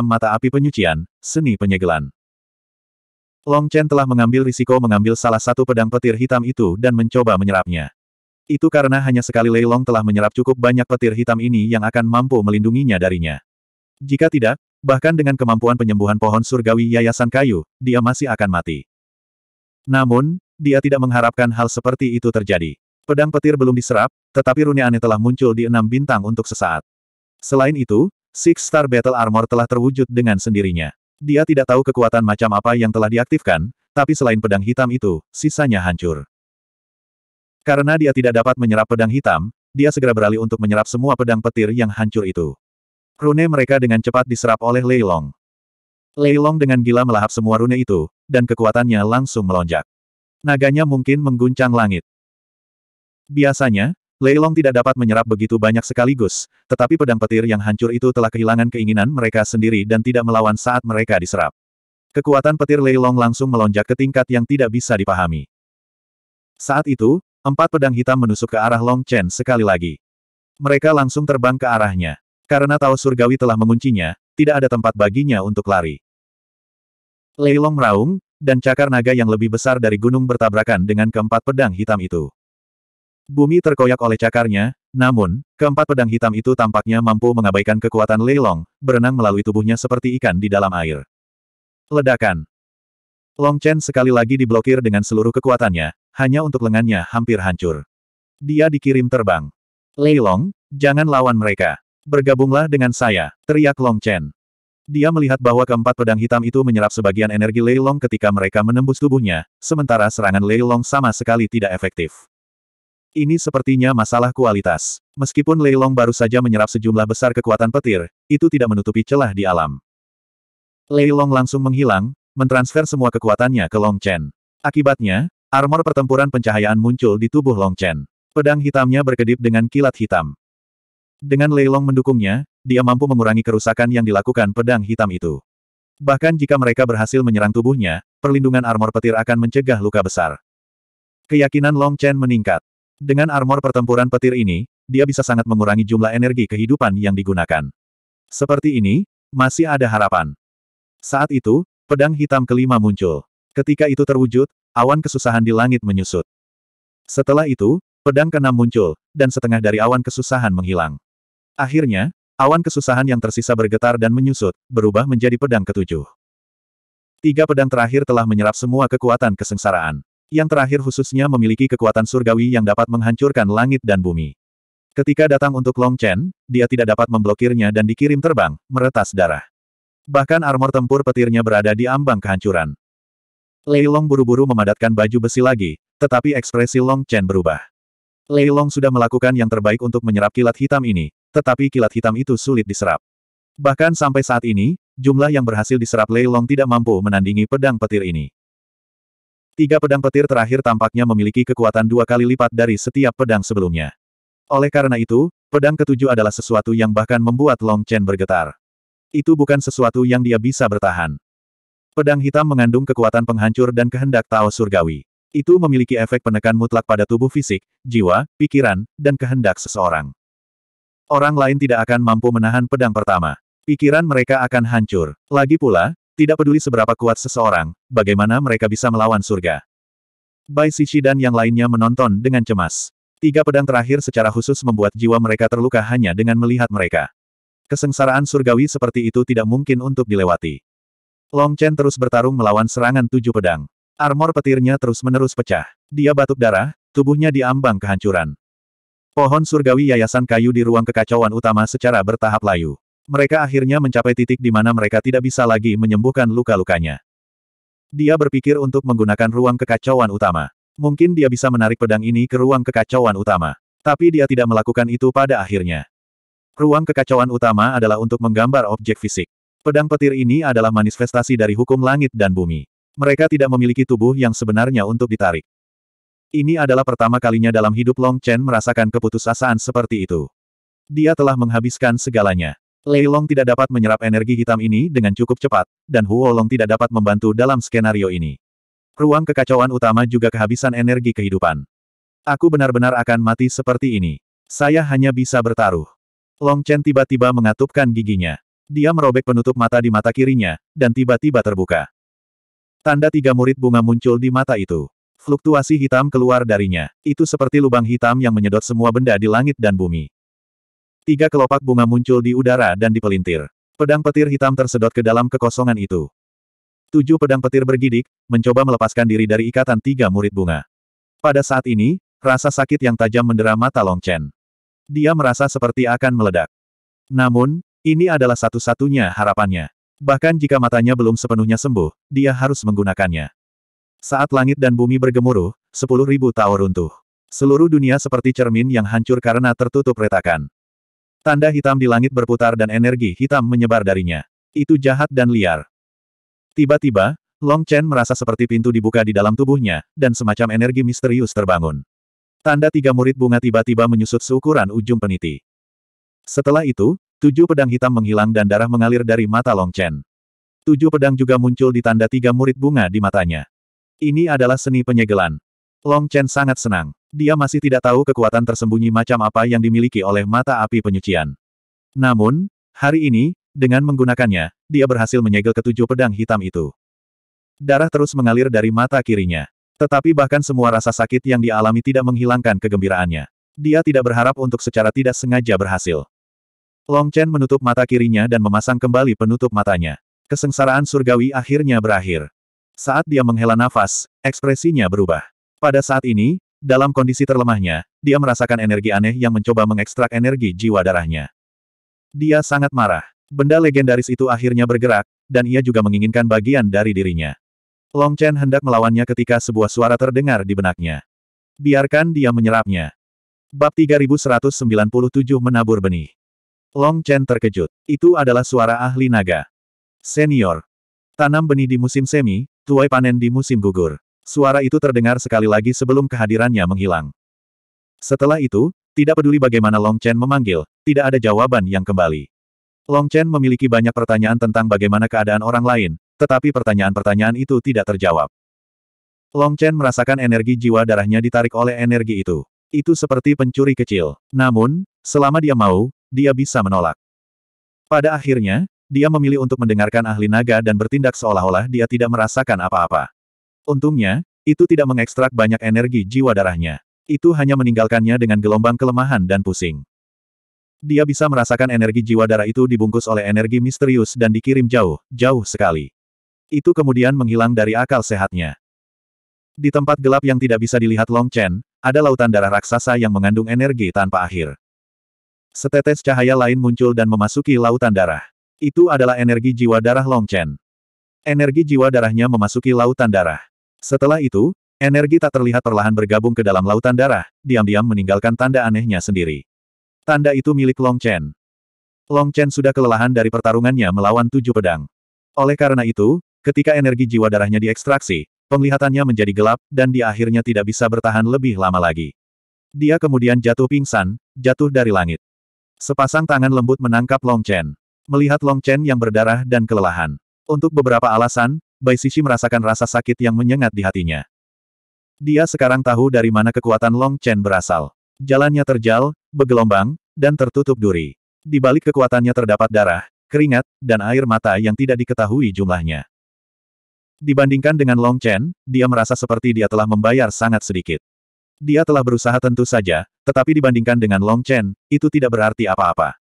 Mata Api Penyucian, Seni Penyegelan Long Chen telah mengambil risiko mengambil salah satu pedang petir hitam itu dan mencoba menyerapnya. Itu karena hanya sekali Lei Long telah menyerap cukup banyak petir hitam ini yang akan mampu melindunginya darinya. Jika tidak, bahkan dengan kemampuan penyembuhan pohon surgawi Yayasan Kayu, dia masih akan mati. Namun, dia tidak mengharapkan hal seperti itu terjadi. Pedang petir belum diserap, tetapi rune aneh telah muncul di enam bintang untuk sesaat. Selain itu, Six Star Battle Armor telah terwujud dengan sendirinya. Dia tidak tahu kekuatan macam apa yang telah diaktifkan, tapi selain pedang hitam itu, sisanya hancur. Karena dia tidak dapat menyerap pedang hitam, dia segera beralih untuk menyerap semua pedang petir yang hancur itu. Rune mereka dengan cepat diserap oleh Leilong. Leilong dengan gila melahap semua rune itu, dan kekuatannya langsung melonjak. Naganya mungkin mengguncang langit. Biasanya, Leilong tidak dapat menyerap begitu banyak sekaligus, tetapi pedang petir yang hancur itu telah kehilangan keinginan mereka sendiri dan tidak melawan saat mereka diserap. Kekuatan petir Leilong langsung melonjak ke tingkat yang tidak bisa dipahami. Saat itu, empat pedang hitam menusuk ke arah Long Chen sekali lagi. Mereka langsung terbang ke arahnya. Karena Tao Surgawi telah menguncinya, tidak ada tempat baginya untuk lari. Leilong meraung, dan cakar naga yang lebih besar dari gunung bertabrakan dengan keempat pedang hitam itu. Bumi terkoyak oleh cakarnya, namun, keempat pedang hitam itu tampaknya mampu mengabaikan kekuatan Leilong, berenang melalui tubuhnya seperti ikan di dalam air. Ledakan. Long Chen sekali lagi diblokir dengan seluruh kekuatannya, hanya untuk lengannya hampir hancur. Dia dikirim terbang. Leilong, jangan lawan mereka. Bergabunglah dengan saya, teriak Long Chen. Dia melihat bahwa keempat pedang hitam itu menyerap sebagian energi Leilong ketika mereka menembus tubuhnya, sementara serangan Leilong sama sekali tidak efektif. Ini sepertinya masalah kualitas. Meskipun Leilong baru saja menyerap sejumlah besar kekuatan petir, itu tidak menutupi celah di alam. Leilong langsung menghilang, mentransfer semua kekuatannya ke Long Chen. Akibatnya, armor pertempuran pencahayaan muncul di tubuh Long Chen. Pedang hitamnya berkedip dengan kilat hitam. Dengan Leilong mendukungnya, dia mampu mengurangi kerusakan yang dilakukan pedang hitam itu. Bahkan jika mereka berhasil menyerang tubuhnya, perlindungan armor petir akan mencegah luka besar. Keyakinan Long Chen meningkat. Dengan armor pertempuran petir ini, dia bisa sangat mengurangi jumlah energi kehidupan yang digunakan. Seperti ini, masih ada harapan. Saat itu, pedang hitam kelima muncul. Ketika itu terwujud, awan kesusahan di langit menyusut. Setelah itu, pedang keenam muncul, dan setengah dari awan kesusahan menghilang. Akhirnya, awan kesusahan yang tersisa bergetar dan menyusut, berubah menjadi pedang ketujuh. Tiga pedang terakhir telah menyerap semua kekuatan kesengsaraan yang terakhir khususnya memiliki kekuatan surgawi yang dapat menghancurkan langit dan bumi. Ketika datang untuk Long Chen, dia tidak dapat memblokirnya dan dikirim terbang, meretas darah. Bahkan armor tempur petirnya berada di ambang kehancuran. Lei Long buru-buru memadatkan baju besi lagi, tetapi ekspresi Long Chen berubah. Lei Long sudah melakukan yang terbaik untuk menyerap kilat hitam ini, tetapi kilat hitam itu sulit diserap. Bahkan sampai saat ini, jumlah yang berhasil diserap Lei Long tidak mampu menandingi pedang petir ini. Tiga pedang petir terakhir tampaknya memiliki kekuatan dua kali lipat dari setiap pedang sebelumnya. Oleh karena itu, pedang ketujuh adalah sesuatu yang bahkan membuat Long Chen bergetar. Itu bukan sesuatu yang dia bisa bertahan. Pedang hitam mengandung kekuatan penghancur dan kehendak Tao Surgawi. Itu memiliki efek penekan mutlak pada tubuh fisik, jiwa, pikiran, dan kehendak seseorang. Orang lain tidak akan mampu menahan pedang pertama. Pikiran mereka akan hancur. Lagi pula, tidak peduli seberapa kuat seseorang, bagaimana mereka bisa melawan surga. Bai Sishi dan yang lainnya menonton dengan cemas. Tiga pedang terakhir secara khusus membuat jiwa mereka terluka hanya dengan melihat mereka. Kesengsaraan surgawi seperti itu tidak mungkin untuk dilewati. Long Chen terus bertarung melawan serangan tujuh pedang. Armor petirnya terus-menerus pecah. Dia batuk darah, tubuhnya diambang kehancuran. Pohon surgawi yayasan kayu di ruang kekacauan utama secara bertahap layu. Mereka akhirnya mencapai titik di mana mereka tidak bisa lagi menyembuhkan luka-lukanya. Dia berpikir untuk menggunakan ruang kekacauan utama. Mungkin dia bisa menarik pedang ini ke ruang kekacauan utama. Tapi dia tidak melakukan itu pada akhirnya. Ruang kekacauan utama adalah untuk menggambar objek fisik. Pedang petir ini adalah manifestasi dari hukum langit dan bumi. Mereka tidak memiliki tubuh yang sebenarnya untuk ditarik. Ini adalah pertama kalinya dalam hidup Long Chen merasakan keputusasaan seperti itu. Dia telah menghabiskan segalanya. Lei Long tidak dapat menyerap energi hitam ini dengan cukup cepat, dan Huo Long tidak dapat membantu dalam skenario ini. Ruang kekacauan utama juga kehabisan energi kehidupan. Aku benar-benar akan mati seperti ini. Saya hanya bisa bertaruh. Long Chen tiba-tiba mengatupkan giginya. Dia merobek penutup mata di mata kirinya, dan tiba-tiba terbuka. Tanda tiga murid bunga muncul di mata itu. Fluktuasi hitam keluar darinya. Itu seperti lubang hitam yang menyedot semua benda di langit dan bumi. Tiga kelopak bunga muncul di udara dan dipelintir. Pedang petir hitam tersedot ke dalam kekosongan itu. Tujuh pedang petir bergidik, mencoba melepaskan diri dari ikatan tiga murid bunga. Pada saat ini, rasa sakit yang tajam mendera mata Long Chen. Dia merasa seperti akan meledak. Namun, ini adalah satu-satunya harapannya. Bahkan jika matanya belum sepenuhnya sembuh, dia harus menggunakannya. Saat langit dan bumi bergemuruh, sepuluh ribu tower runtuh. Seluruh dunia seperti cermin yang hancur karena tertutup retakan. Tanda hitam di langit berputar dan energi hitam menyebar darinya. Itu jahat dan liar. Tiba-tiba, Long Chen merasa seperti pintu dibuka di dalam tubuhnya, dan semacam energi misterius terbangun. Tanda tiga murid bunga tiba-tiba menyusut seukuran ujung peniti. Setelah itu, tujuh pedang hitam menghilang dan darah mengalir dari mata Long Chen. Tujuh pedang juga muncul di tanda tiga murid bunga di matanya. Ini adalah seni penyegelan. Long Chen sangat senang. Dia masih tidak tahu kekuatan tersembunyi macam apa yang dimiliki oleh mata api penyucian. Namun, hari ini, dengan menggunakannya, dia berhasil menyegel ketujuh pedang hitam itu. Darah terus mengalir dari mata kirinya. Tetapi bahkan semua rasa sakit yang dialami tidak menghilangkan kegembiraannya. Dia tidak berharap untuk secara tidak sengaja berhasil. Long Chen menutup mata kirinya dan memasang kembali penutup matanya. Kesengsaraan surgawi akhirnya berakhir. Saat dia menghela nafas, ekspresinya berubah. Pada saat ini, dalam kondisi terlemahnya, dia merasakan energi aneh yang mencoba mengekstrak energi jiwa darahnya. Dia sangat marah. Benda legendaris itu akhirnya bergerak, dan ia juga menginginkan bagian dari dirinya. Long Chen hendak melawannya ketika sebuah suara terdengar di benaknya. Biarkan dia menyerapnya. Bab 3197 Menabur Benih Long Chen terkejut. Itu adalah suara ahli naga. Senior. Tanam benih di musim semi, tuai panen di musim gugur. Suara itu terdengar sekali lagi sebelum kehadirannya menghilang. Setelah itu, tidak peduli bagaimana Long Chen memanggil, tidak ada jawaban yang kembali. Long Chen memiliki banyak pertanyaan tentang bagaimana keadaan orang lain, tetapi pertanyaan-pertanyaan itu tidak terjawab. Long Chen merasakan energi jiwa darahnya ditarik oleh energi itu. Itu seperti pencuri kecil. Namun, selama dia mau, dia bisa menolak. Pada akhirnya, dia memilih untuk mendengarkan ahli naga dan bertindak seolah-olah dia tidak merasakan apa-apa. Untungnya, itu tidak mengekstrak banyak energi jiwa darahnya. Itu hanya meninggalkannya dengan gelombang kelemahan dan pusing. Dia bisa merasakan energi jiwa darah itu dibungkus oleh energi misterius dan dikirim jauh, jauh sekali. Itu kemudian menghilang dari akal sehatnya. Di tempat gelap yang tidak bisa dilihat Long Chen, ada lautan darah raksasa yang mengandung energi tanpa akhir. Setetes cahaya lain muncul dan memasuki lautan darah. Itu adalah energi jiwa darah Long Chen. Energi jiwa darahnya memasuki lautan darah. Setelah itu, energi tak terlihat perlahan bergabung ke dalam lautan darah, diam-diam meninggalkan tanda anehnya sendiri. Tanda itu milik Long Chen. Long Chen sudah kelelahan dari pertarungannya melawan tujuh pedang. Oleh karena itu, ketika energi jiwa darahnya diekstraksi, penglihatannya menjadi gelap, dan dia akhirnya tidak bisa bertahan lebih lama lagi. Dia kemudian jatuh pingsan, jatuh dari langit. Sepasang tangan lembut menangkap Long Chen. Melihat Long Chen yang berdarah dan kelelahan. Untuk beberapa alasan, Bai Sisi merasakan rasa sakit yang menyengat di hatinya. Dia sekarang tahu dari mana kekuatan Long Chen berasal. Jalannya terjal, bergelombang, dan tertutup duri. Di balik kekuatannya terdapat darah, keringat, dan air mata yang tidak diketahui jumlahnya. Dibandingkan dengan Long Chen, dia merasa seperti dia telah membayar sangat sedikit. Dia telah berusaha tentu saja, tetapi dibandingkan dengan Long Chen, itu tidak berarti apa-apa.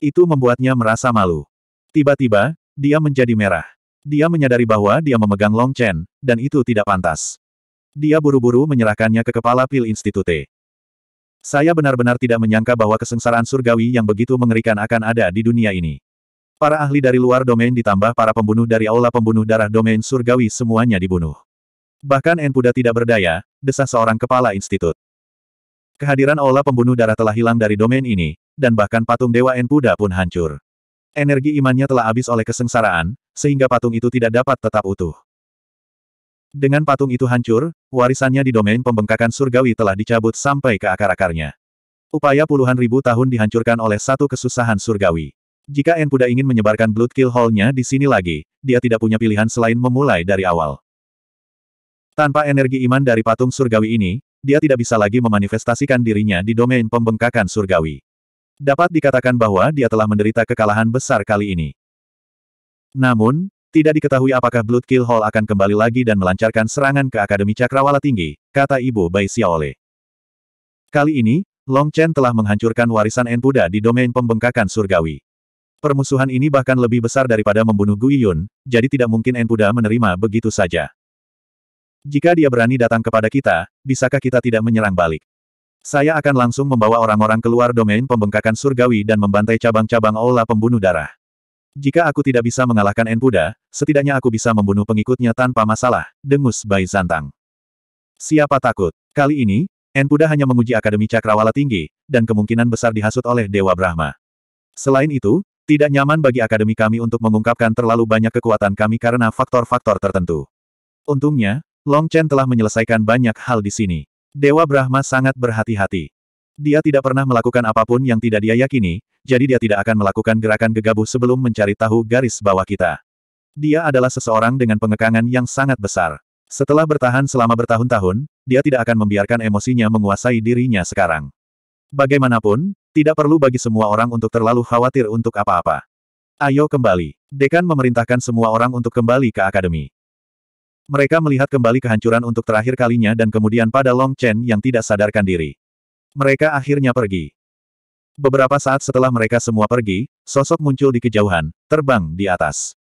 Itu membuatnya merasa malu. Tiba-tiba, dia menjadi merah. Dia menyadari bahwa dia memegang Long Chen, dan itu tidak pantas. Dia buru-buru menyerahkannya ke kepala Pil Institute. Saya benar-benar tidak menyangka bahwa kesengsaraan surgawi yang begitu mengerikan akan ada di dunia ini. Para ahli dari luar domain ditambah para pembunuh dari aula pembunuh darah domain surgawi semuanya dibunuh. Bahkan Enpuda tidak berdaya, desah seorang kepala institut. Kehadiran aula pembunuh darah telah hilang dari domain ini, dan bahkan patung Dewa Enpuda pun hancur. Energi imannya telah habis oleh kesengsaraan, sehingga patung itu tidak dapat tetap utuh. Dengan patung itu hancur, warisannya di domain pembengkakan surgawi telah dicabut sampai ke akar-akarnya. Upaya puluhan ribu tahun dihancurkan oleh satu kesusahan surgawi. Jika Enpuda ingin menyebarkan Blood Kill Hall-nya di sini lagi, dia tidak punya pilihan selain memulai dari awal. Tanpa energi iman dari patung surgawi ini, dia tidak bisa lagi memanifestasikan dirinya di domain pembengkakan surgawi. Dapat dikatakan bahwa dia telah menderita kekalahan besar kali ini. Namun, tidak diketahui apakah Blood Kill Hall akan kembali lagi dan melancarkan serangan ke Akademi Cakrawala Tinggi, kata Ibu Bai Xiaole. Kali ini, Long Chen telah menghancurkan warisan Enpuda di domain pembengkakan surgawi. Permusuhan ini bahkan lebih besar daripada membunuh Gui Yun, jadi tidak mungkin Enpuda menerima begitu saja. Jika dia berani datang kepada kita, bisakah kita tidak menyerang balik? Saya akan langsung membawa orang-orang keluar domain pembengkakan surgawi dan membantai cabang-cabang aula pembunuh darah. Jika aku tidak bisa mengalahkan Enpuda, setidaknya aku bisa membunuh pengikutnya tanpa masalah, dengus Bai Zantang. Siapa takut? Kali ini, Enpuda hanya menguji Akademi Cakrawala Tinggi, dan kemungkinan besar dihasut oleh Dewa Brahma. Selain itu, tidak nyaman bagi Akademi kami untuk mengungkapkan terlalu banyak kekuatan kami karena faktor-faktor tertentu. Untungnya, Long Chen telah menyelesaikan banyak hal di sini. Dewa Brahma sangat berhati-hati. Dia tidak pernah melakukan apapun yang tidak dia yakini, jadi dia tidak akan melakukan gerakan gegabah sebelum mencari tahu garis bawah kita. Dia adalah seseorang dengan pengekangan yang sangat besar. Setelah bertahan selama bertahun-tahun, dia tidak akan membiarkan emosinya menguasai dirinya sekarang. Bagaimanapun, tidak perlu bagi semua orang untuk terlalu khawatir untuk apa-apa. Ayo kembali. Dekan memerintahkan semua orang untuk kembali ke akademi. Mereka melihat kembali kehancuran untuk terakhir kalinya dan kemudian pada Long Chen yang tidak sadarkan diri. Mereka akhirnya pergi. Beberapa saat setelah mereka semua pergi, sosok muncul di kejauhan, terbang di atas.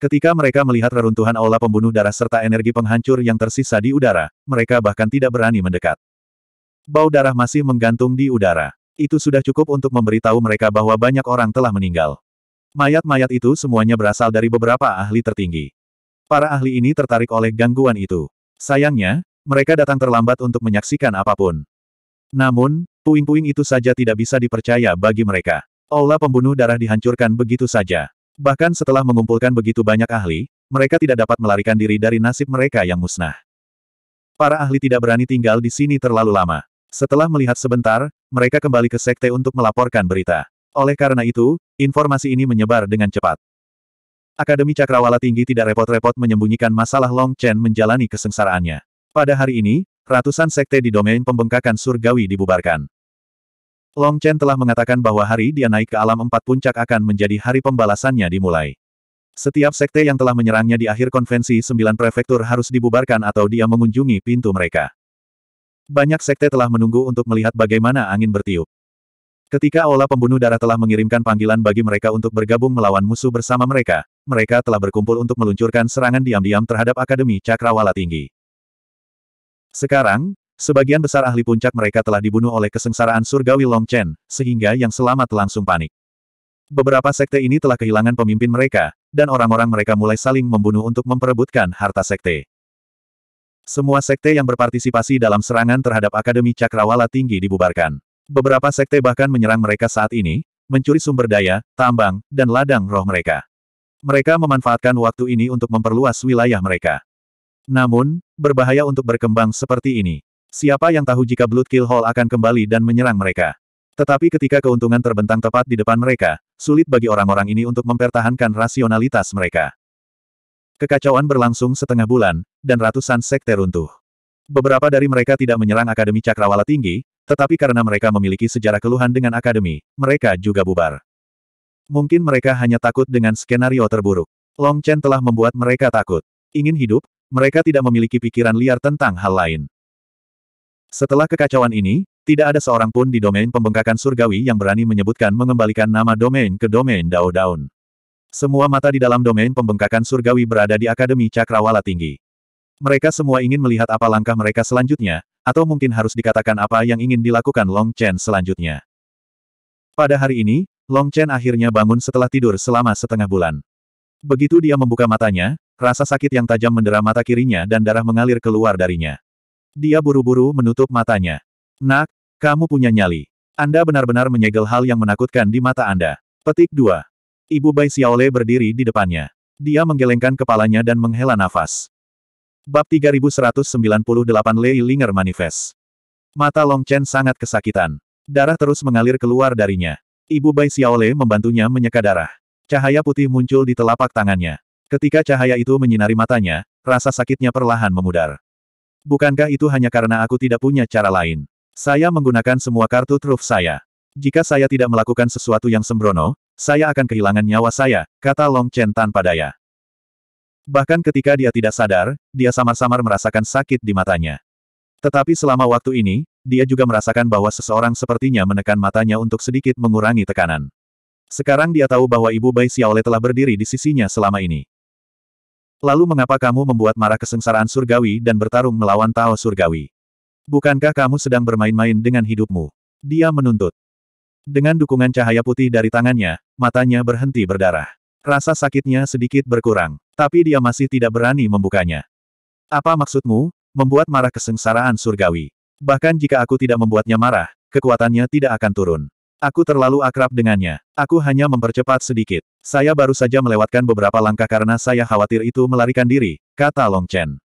Ketika mereka melihat reruntuhan aula pembunuh darah serta energi penghancur yang tersisa di udara, mereka bahkan tidak berani mendekat. Bau darah masih menggantung di udara. Itu sudah cukup untuk memberitahu mereka bahwa banyak orang telah meninggal. Mayat-mayat itu semuanya berasal dari beberapa ahli tertinggi. Para ahli ini tertarik oleh gangguan itu. Sayangnya, mereka datang terlambat untuk menyaksikan apapun. Namun, puing-puing itu saja tidak bisa dipercaya bagi mereka. Aula pembunuh darah dihancurkan begitu saja. Bahkan setelah mengumpulkan begitu banyak ahli, mereka tidak dapat melarikan diri dari nasib mereka yang musnah. Para ahli tidak berani tinggal di sini terlalu lama. Setelah melihat sebentar, mereka kembali ke sekte untuk melaporkan berita. Oleh karena itu, informasi ini menyebar dengan cepat. Akademi Cakrawala Tinggi tidak repot-repot menyembunyikan masalah Long Chen menjalani kesengsaraannya. Pada hari ini, ratusan sekte di domain pembengkakan surgawi dibubarkan. Long Chen telah mengatakan bahwa hari dia naik ke alam empat puncak akan menjadi hari pembalasannya dimulai. Setiap sekte yang telah menyerangnya di akhir konvensi sembilan prefektur harus dibubarkan atau dia mengunjungi pintu mereka. Banyak sekte telah menunggu untuk melihat bagaimana angin bertiup. Ketika Aula Pembunuh Darah telah mengirimkan panggilan bagi mereka untuk bergabung melawan musuh bersama mereka, mereka telah berkumpul untuk meluncurkan serangan diam-diam terhadap Akademi Cakrawala Tinggi. Sekarang, sebagian besar ahli puncak mereka telah dibunuh oleh kesengsaraan surgawi Long Chen, sehingga yang selamat langsung panik. Beberapa sekte ini telah kehilangan pemimpin mereka, dan orang-orang mereka mulai saling membunuh untuk memperebutkan harta sekte. Semua sekte yang berpartisipasi dalam serangan terhadap Akademi Cakrawala Tinggi dibubarkan. Beberapa sekte bahkan menyerang mereka saat ini, mencuri sumber daya, tambang, dan ladang roh mereka. Mereka memanfaatkan waktu ini untuk memperluas wilayah mereka. Namun, Berbahaya untuk berkembang seperti ini. Siapa yang tahu jika Blood Kill Hall akan kembali dan menyerang mereka. Tetapi ketika keuntungan terbentang tepat di depan mereka, sulit bagi orang-orang ini untuk mempertahankan rasionalitas mereka. Kekacauan berlangsung setengah bulan, dan ratusan sekte runtuh. Beberapa dari mereka tidak menyerang Akademi Cakrawala Tinggi, tetapi karena mereka memiliki sejarah keluhan dengan Akademi, mereka juga bubar. Mungkin mereka hanya takut dengan skenario terburuk. Long Chen telah membuat mereka takut. Ingin hidup, mereka tidak memiliki pikiran liar tentang hal lain. Setelah kekacauan ini, tidak ada seorang pun di domain pembengkakan surgawi yang berani menyebutkan mengembalikan nama domain ke domain Dao Daun. Semua mata di dalam domain pembengkakan surgawi berada di Akademi Cakrawala Tinggi. Mereka semua ingin melihat apa langkah mereka selanjutnya, atau mungkin harus dikatakan apa yang ingin dilakukan Long Chen selanjutnya. Pada hari ini, Long Chen akhirnya bangun setelah tidur selama setengah bulan. Begitu dia membuka matanya, Rasa sakit yang tajam mendera mata kirinya dan darah mengalir keluar darinya. Dia buru-buru menutup matanya. Nak, kamu punya nyali. Anda benar-benar menyegel hal yang menakutkan di mata Anda. Petik 2. Ibu Bai Xiaole berdiri di depannya. Dia menggelengkan kepalanya dan menghela nafas. Bab 3198 Lei Linger Manifest. Mata Long Chen sangat kesakitan. Darah terus mengalir keluar darinya. Ibu Bai Xiaole membantunya menyeka darah. Cahaya putih muncul di telapak tangannya. Ketika cahaya itu menyinari matanya, rasa sakitnya perlahan memudar. Bukankah itu hanya karena aku tidak punya cara lain? Saya menggunakan semua kartu truf saya. Jika saya tidak melakukan sesuatu yang sembrono, saya akan kehilangan nyawa saya, kata Long Chen tanpa daya. Bahkan ketika dia tidak sadar, dia samar-samar merasakan sakit di matanya. Tetapi selama waktu ini, dia juga merasakan bahwa seseorang sepertinya menekan matanya untuk sedikit mengurangi tekanan. Sekarang dia tahu bahwa ibu Bai Xiaole telah berdiri di sisinya selama ini. Lalu mengapa kamu membuat marah kesengsaraan surgawi dan bertarung melawan Tao surgawi? Bukankah kamu sedang bermain-main dengan hidupmu? Dia menuntut. Dengan dukungan cahaya putih dari tangannya, matanya berhenti berdarah. Rasa sakitnya sedikit berkurang, tapi dia masih tidak berani membukanya. Apa maksudmu, membuat marah kesengsaraan surgawi? Bahkan jika aku tidak membuatnya marah, kekuatannya tidak akan turun. Aku terlalu akrab dengannya. Aku hanya mempercepat sedikit. Saya baru saja melewatkan beberapa langkah karena saya khawatir itu melarikan diri, kata Long Chen.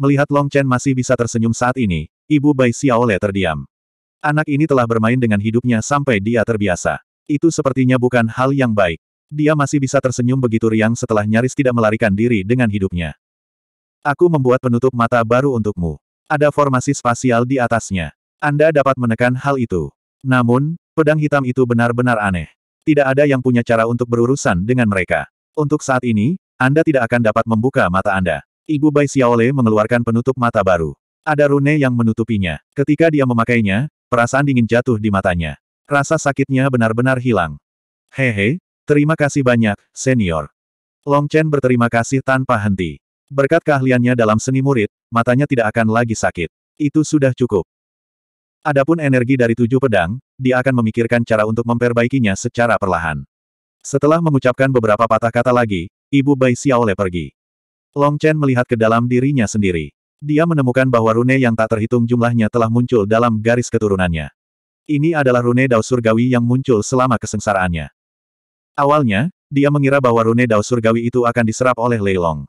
Melihat Long Chen masih bisa tersenyum saat ini, ibu Bai Xiaole terdiam. Anak ini telah bermain dengan hidupnya sampai dia terbiasa. Itu sepertinya bukan hal yang baik. Dia masih bisa tersenyum begitu riang setelah nyaris tidak melarikan diri dengan hidupnya. Aku membuat penutup mata baru untukmu. Ada formasi spasial di atasnya. Anda dapat menekan hal itu. Namun, pedang hitam itu benar-benar aneh. Tidak ada yang punya cara untuk berurusan dengan mereka. Untuk saat ini, Anda tidak akan dapat membuka mata Anda. Ibu Bai Xiaole mengeluarkan penutup mata baru. Ada rune yang menutupinya. Ketika dia memakainya, perasaan dingin jatuh di matanya. Rasa sakitnya benar-benar hilang. Hehe, terima kasih banyak, senior. Long Chen berterima kasih tanpa henti. Berkat keahliannya dalam seni murid, matanya tidak akan lagi sakit. Itu sudah cukup. Adapun energi dari tujuh pedang, dia akan memikirkan cara untuk memperbaikinya secara perlahan. Setelah mengucapkan beberapa patah kata lagi, ibu Bai Xiaole pergi. Long Chen melihat ke dalam dirinya sendiri. Dia menemukan bahwa rune yang tak terhitung jumlahnya telah muncul dalam garis keturunannya. Ini adalah rune Dao Surgawi yang muncul selama kesengsaraannya. Awalnya, dia mengira bahwa rune Dao Surgawi itu akan diserap oleh Lei Long.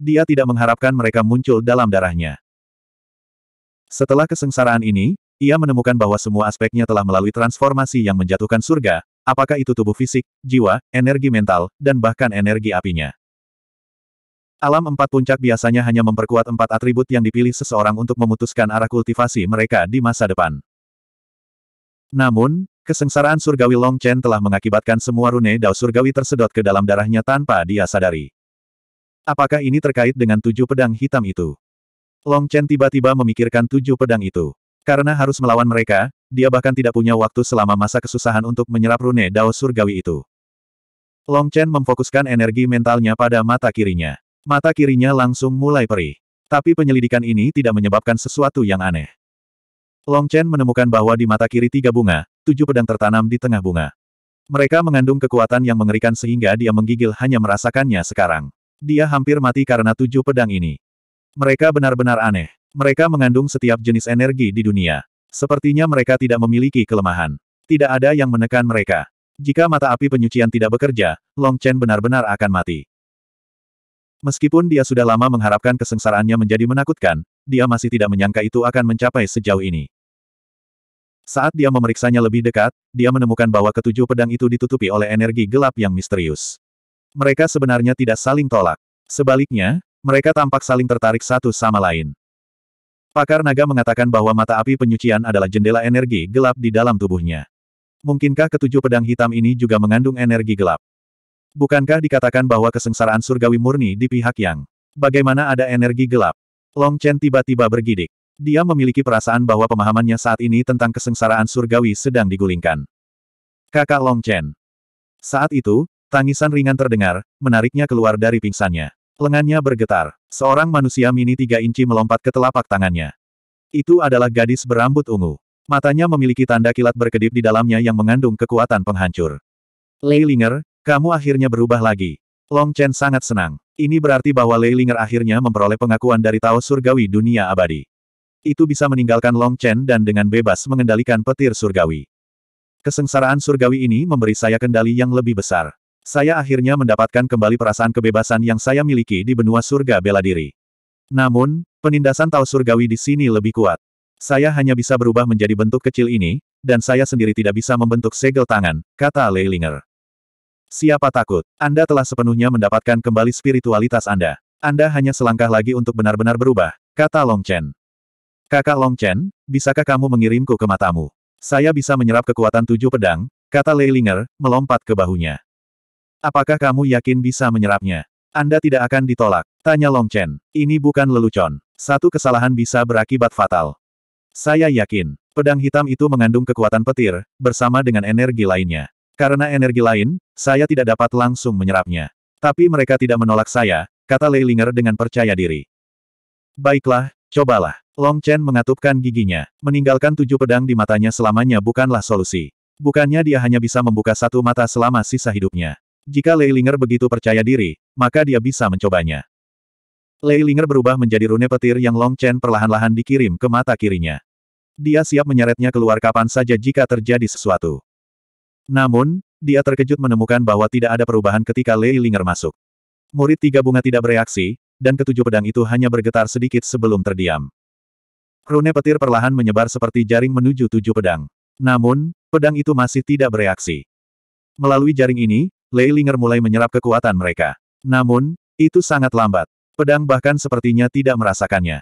Dia tidak mengharapkan mereka muncul dalam darahnya. Setelah kesengsaraan ini, ia menemukan bahwa semua aspeknya telah melalui transformasi yang menjatuhkan surga, apakah itu tubuh fisik, jiwa, energi mental, dan bahkan energi apinya. Alam empat puncak biasanya hanya memperkuat empat atribut yang dipilih seseorang untuk memutuskan arah kultivasi mereka di masa depan. Namun, kesengsaraan surgawi Long Chen telah mengakibatkan semua rune dao surgawi tersedot ke dalam darahnya tanpa dia sadari. Apakah ini terkait dengan tujuh pedang hitam itu? Long Chen tiba-tiba memikirkan tujuh pedang itu. Karena harus melawan mereka, dia bahkan tidak punya waktu selama masa kesusahan untuk menyerap rune Dao Surgawi itu. Long Chen memfokuskan energi mentalnya pada mata kirinya. Mata kirinya langsung mulai perih. Tapi penyelidikan ini tidak menyebabkan sesuatu yang aneh. Long Chen menemukan bahwa di mata kiri tiga bunga, tujuh pedang tertanam di tengah bunga. Mereka mengandung kekuatan yang mengerikan sehingga dia menggigil hanya merasakannya sekarang. Dia hampir mati karena tujuh pedang ini. Mereka benar-benar aneh. Mereka mengandung setiap jenis energi di dunia. Sepertinya mereka tidak memiliki kelemahan. Tidak ada yang menekan mereka. Jika mata api penyucian tidak bekerja, Long Chen benar-benar akan mati. Meskipun dia sudah lama mengharapkan kesengsaraannya menjadi menakutkan, dia masih tidak menyangka itu akan mencapai sejauh ini. Saat dia memeriksanya lebih dekat, dia menemukan bahwa ketujuh pedang itu ditutupi oleh energi gelap yang misterius. Mereka sebenarnya tidak saling tolak. Sebaliknya, mereka tampak saling tertarik satu sama lain. Pakar naga mengatakan bahwa mata api penyucian adalah jendela energi gelap di dalam tubuhnya. Mungkinkah ketujuh pedang hitam ini juga mengandung energi gelap? Bukankah dikatakan bahwa kesengsaraan surgawi murni di pihak yang? Bagaimana ada energi gelap? Long Chen tiba-tiba bergidik. Dia memiliki perasaan bahwa pemahamannya saat ini tentang kesengsaraan surgawi sedang digulingkan. Kakak Long Chen. Saat itu, tangisan ringan terdengar, menariknya keluar dari pingsannya. Lengannya bergetar. Seorang manusia mini tiga inci melompat ke telapak tangannya. Itu adalah gadis berambut ungu. Matanya memiliki tanda kilat berkedip di dalamnya yang mengandung kekuatan penghancur. Leilinger, kamu akhirnya berubah lagi. Long Chen sangat senang. Ini berarti bahwa Leilinger akhirnya memperoleh pengakuan dari Tao Surgawi Dunia Abadi. Itu bisa meninggalkan Long Chen dan dengan bebas mengendalikan petir surgawi. Kesengsaraan surgawi ini memberi saya kendali yang lebih besar. Saya akhirnya mendapatkan kembali perasaan kebebasan yang saya miliki di benua surga bela diri. Namun, penindasan tau Surgawi di sini lebih kuat. Saya hanya bisa berubah menjadi bentuk kecil ini, dan saya sendiri tidak bisa membentuk segel tangan, kata Leilinger. Siapa takut? Anda telah sepenuhnya mendapatkan kembali spiritualitas Anda. Anda hanya selangkah lagi untuk benar-benar berubah, kata Long Chen. Kakak Long Chen, bisakah kamu mengirimku ke matamu? Saya bisa menyerap kekuatan tujuh pedang, kata Leilinger, melompat ke bahunya. Apakah kamu yakin bisa menyerapnya? Anda tidak akan ditolak. Tanya Long Chen. Ini bukan lelucon. Satu kesalahan bisa berakibat fatal. Saya yakin, pedang hitam itu mengandung kekuatan petir, bersama dengan energi lainnya. Karena energi lain, saya tidak dapat langsung menyerapnya. Tapi mereka tidak menolak saya, kata Lei Ling'er dengan percaya diri. Baiklah, cobalah. Long Chen mengatupkan giginya, meninggalkan tujuh pedang di matanya selamanya bukanlah solusi. Bukannya dia hanya bisa membuka satu mata selama sisa hidupnya. Jika Leilinger begitu percaya diri, maka dia bisa mencobanya. Leilinger berubah menjadi rune petir yang Long Chen perlahan-lahan dikirim ke mata kirinya. Dia siap menyeretnya keluar kapan saja jika terjadi sesuatu. Namun, dia terkejut menemukan bahwa tidak ada perubahan ketika Leilinger masuk. Murid tiga bunga tidak bereaksi, dan ketujuh pedang itu hanya bergetar sedikit sebelum terdiam. Rune petir perlahan menyebar seperti jaring menuju tujuh pedang. Namun, pedang itu masih tidak bereaksi. Melalui jaring ini, Lei Linger mulai menyerap kekuatan mereka. Namun, itu sangat lambat. Pedang bahkan sepertinya tidak merasakannya.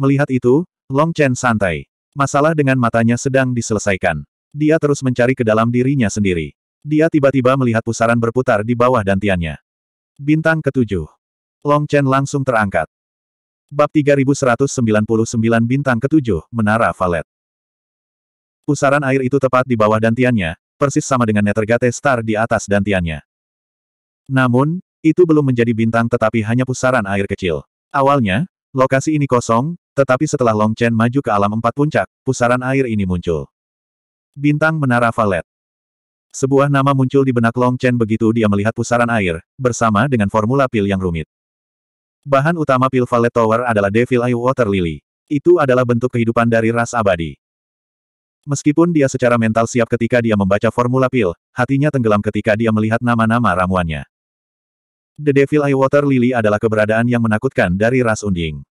Melihat itu, Long Chen santai. Masalah dengan matanya sedang diselesaikan. Dia terus mencari ke dalam dirinya sendiri. Dia tiba-tiba melihat pusaran berputar di bawah dantiannya. Bintang ketujuh. Long Chen langsung terangkat. Bab 3199 Bintang ketujuh, Menara Valet. Pusaran air itu tepat di bawah dantiannya, persis sama dengan Nethergate Star di atas dantiannya. Namun, itu belum menjadi bintang tetapi hanya pusaran air kecil. Awalnya, lokasi ini kosong, tetapi setelah Long Chen maju ke alam empat puncak, pusaran air ini muncul. Bintang Menara Valet Sebuah nama muncul di benak Long Chen begitu dia melihat pusaran air, bersama dengan formula pil yang rumit. Bahan utama pil Valet Tower adalah Devil Eye Water Lily. Itu adalah bentuk kehidupan dari ras abadi. Meskipun dia secara mental siap ketika dia membaca formula pil, hatinya tenggelam ketika dia melihat nama-nama ramuannya. The Devil Eye Water Lily adalah keberadaan yang menakutkan dari ras unding.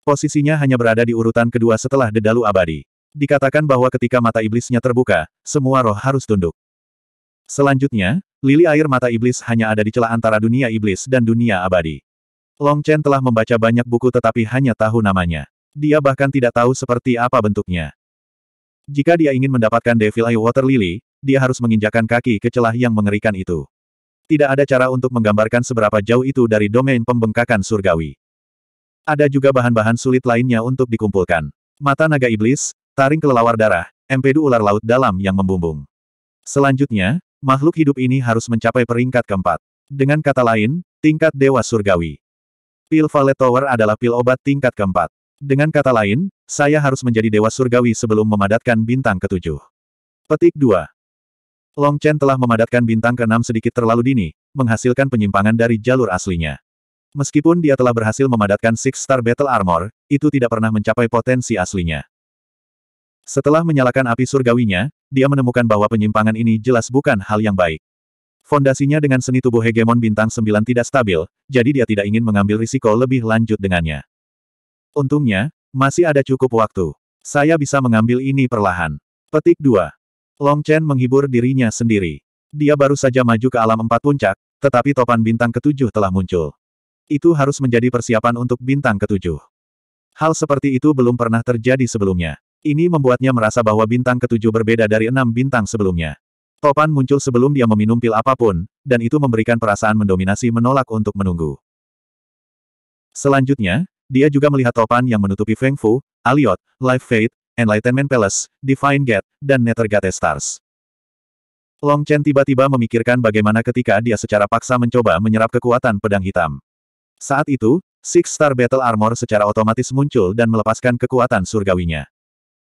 Posisinya hanya berada di urutan kedua setelah Dedalu Abadi. Dikatakan bahwa ketika mata iblisnya terbuka, semua roh harus tunduk. Selanjutnya, lili air mata iblis hanya ada di celah antara dunia iblis dan dunia abadi. Long Chen telah membaca banyak buku tetapi hanya tahu namanya. Dia bahkan tidak tahu seperti apa bentuknya. Jika dia ingin mendapatkan Devil Eye Water Lily, dia harus menginjakan kaki ke celah yang mengerikan itu. Tidak ada cara untuk menggambarkan seberapa jauh itu dari domain pembengkakan surgawi. Ada juga bahan-bahan sulit lainnya untuk dikumpulkan. Mata naga iblis, taring kelelawar darah, empedu ular laut dalam yang membumbung. Selanjutnya, makhluk hidup ini harus mencapai peringkat keempat. Dengan kata lain, tingkat dewa surgawi. Pil Valet Tower adalah pil obat tingkat keempat. Dengan kata lain, saya harus menjadi dewa surgawi sebelum memadatkan bintang ketujuh. Petik 2. Long Chen telah memadatkan bintang ke-6 sedikit terlalu dini, menghasilkan penyimpangan dari jalur aslinya. Meskipun dia telah berhasil memadatkan Six Star Battle Armor, itu tidak pernah mencapai potensi aslinya. Setelah menyalakan api surgawinya, dia menemukan bahwa penyimpangan ini jelas bukan hal yang baik. Fondasinya dengan seni tubuh hegemon bintang 9 tidak stabil, jadi dia tidak ingin mengambil risiko lebih lanjut dengannya. Untungnya, masih ada cukup waktu. Saya bisa mengambil ini perlahan. Petik 2. Long Chen menghibur dirinya sendiri. Dia baru saja maju ke alam empat puncak, tetapi topan bintang ketujuh telah muncul. Itu harus menjadi persiapan untuk bintang ketujuh. Hal seperti itu belum pernah terjadi sebelumnya. Ini membuatnya merasa bahwa bintang ketujuh berbeda dari enam bintang sebelumnya. Topan muncul sebelum dia meminum pil apapun, dan itu memberikan perasaan mendominasi menolak untuk menunggu. Selanjutnya, dia juga melihat topan yang menutupi Feng Fu, Aliot, Life Fate, Enlightenment Palace, Divine Gate, dan Nethergate Stars. Long Chen tiba-tiba memikirkan bagaimana ketika dia secara paksa mencoba menyerap kekuatan pedang hitam. Saat itu, Six Star Battle Armor secara otomatis muncul dan melepaskan kekuatan surgawinya.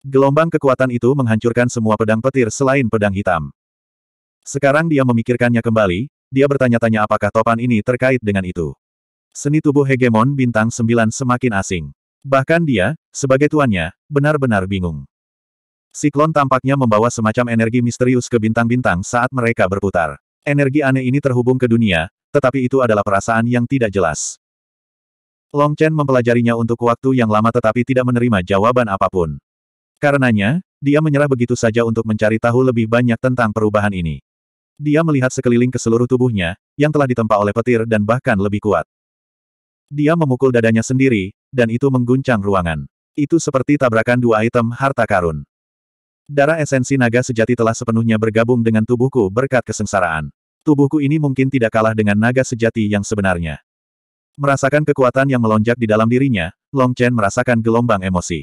Gelombang kekuatan itu menghancurkan semua pedang petir selain pedang hitam. Sekarang dia memikirkannya kembali, dia bertanya-tanya apakah topan ini terkait dengan itu. Seni tubuh hegemon bintang 9 semakin asing. Bahkan dia, sebagai tuannya, benar-benar bingung. Siklon tampaknya membawa semacam energi misterius ke bintang-bintang saat mereka berputar. Energi aneh ini terhubung ke dunia, tetapi itu adalah perasaan yang tidak jelas. Long Chen mempelajarinya untuk waktu yang lama tetapi tidak menerima jawaban apapun. Karenanya, dia menyerah begitu saja untuk mencari tahu lebih banyak tentang perubahan ini. Dia melihat sekeliling ke seluruh tubuhnya, yang telah ditempa oleh petir dan bahkan lebih kuat. Dia memukul dadanya sendiri, dan itu mengguncang ruangan. Itu seperti tabrakan dua item harta karun. Darah esensi naga sejati telah sepenuhnya bergabung dengan tubuhku berkat kesengsaraan. Tubuhku ini mungkin tidak kalah dengan naga sejati yang sebenarnya. Merasakan kekuatan yang melonjak di dalam dirinya, Long Chen merasakan gelombang emosi.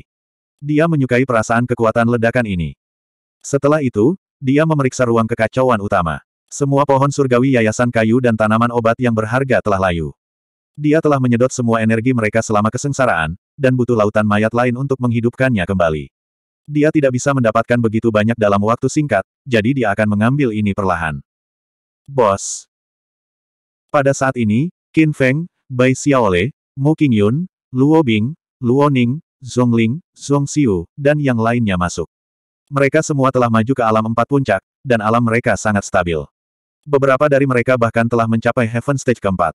Dia menyukai perasaan kekuatan ledakan ini. Setelah itu, dia memeriksa ruang kekacauan utama. Semua pohon surgawi yayasan kayu dan tanaman obat yang berharga telah layu. Dia telah menyedot semua energi mereka selama kesengsaraan, dan butuh lautan mayat lain untuk menghidupkannya kembali. Dia tidak bisa mendapatkan begitu banyak dalam waktu singkat, jadi dia akan mengambil ini perlahan. Bos. Pada saat ini, Qin Feng, Bai Xiaole, Mu Qingyun, Luo Bing, Luo Ning, Zhong Ling, Zhong Xiu, dan yang lainnya masuk. Mereka semua telah maju ke alam empat puncak, dan alam mereka sangat stabil. Beberapa dari mereka bahkan telah mencapai Heaven Stage keempat.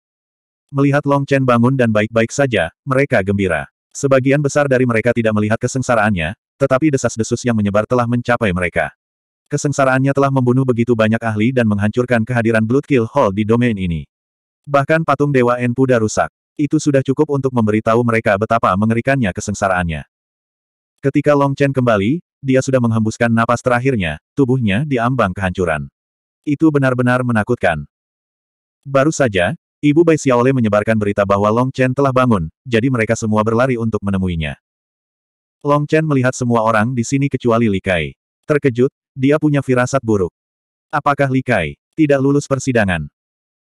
Melihat Long Chen bangun dan baik-baik saja, mereka gembira. Sebagian besar dari mereka tidak melihat kesengsaraannya, tetapi desas-desus yang menyebar telah mencapai mereka. Kesengsaraannya telah membunuh begitu banyak ahli dan menghancurkan kehadiran Bloodkill Hall di domain ini. Bahkan patung Dewa Enpuda rusak. Itu sudah cukup untuk memberitahu mereka betapa mengerikannya kesengsaraannya. Ketika Long Chen kembali, dia sudah menghembuskan napas terakhirnya, tubuhnya diambang kehancuran. Itu benar-benar menakutkan. Baru saja, Ibu Bai Xiaole menyebarkan berita bahwa Long Chen telah bangun, jadi mereka semua berlari untuk menemuinya. Long Chen melihat semua orang di sini kecuali Li Kai. Terkejut, dia punya firasat buruk. Apakah Li Kai tidak lulus persidangan?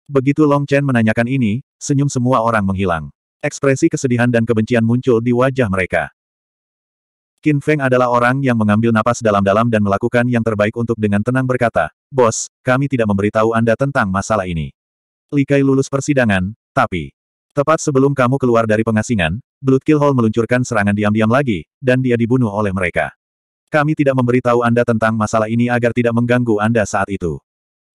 Begitu Long Chen menanyakan ini, senyum semua orang menghilang. Ekspresi kesedihan dan kebencian muncul di wajah mereka. Qin Feng adalah orang yang mengambil napas dalam-dalam dan melakukan yang terbaik untuk dengan tenang berkata, Bos, kami tidak memberitahu Anda tentang masalah ini. Likai lulus persidangan, tapi... Tepat sebelum kamu keluar dari pengasingan, Blood Kill Hall meluncurkan serangan diam-diam lagi, dan dia dibunuh oleh mereka. Kami tidak memberitahu Anda tentang masalah ini agar tidak mengganggu Anda saat itu.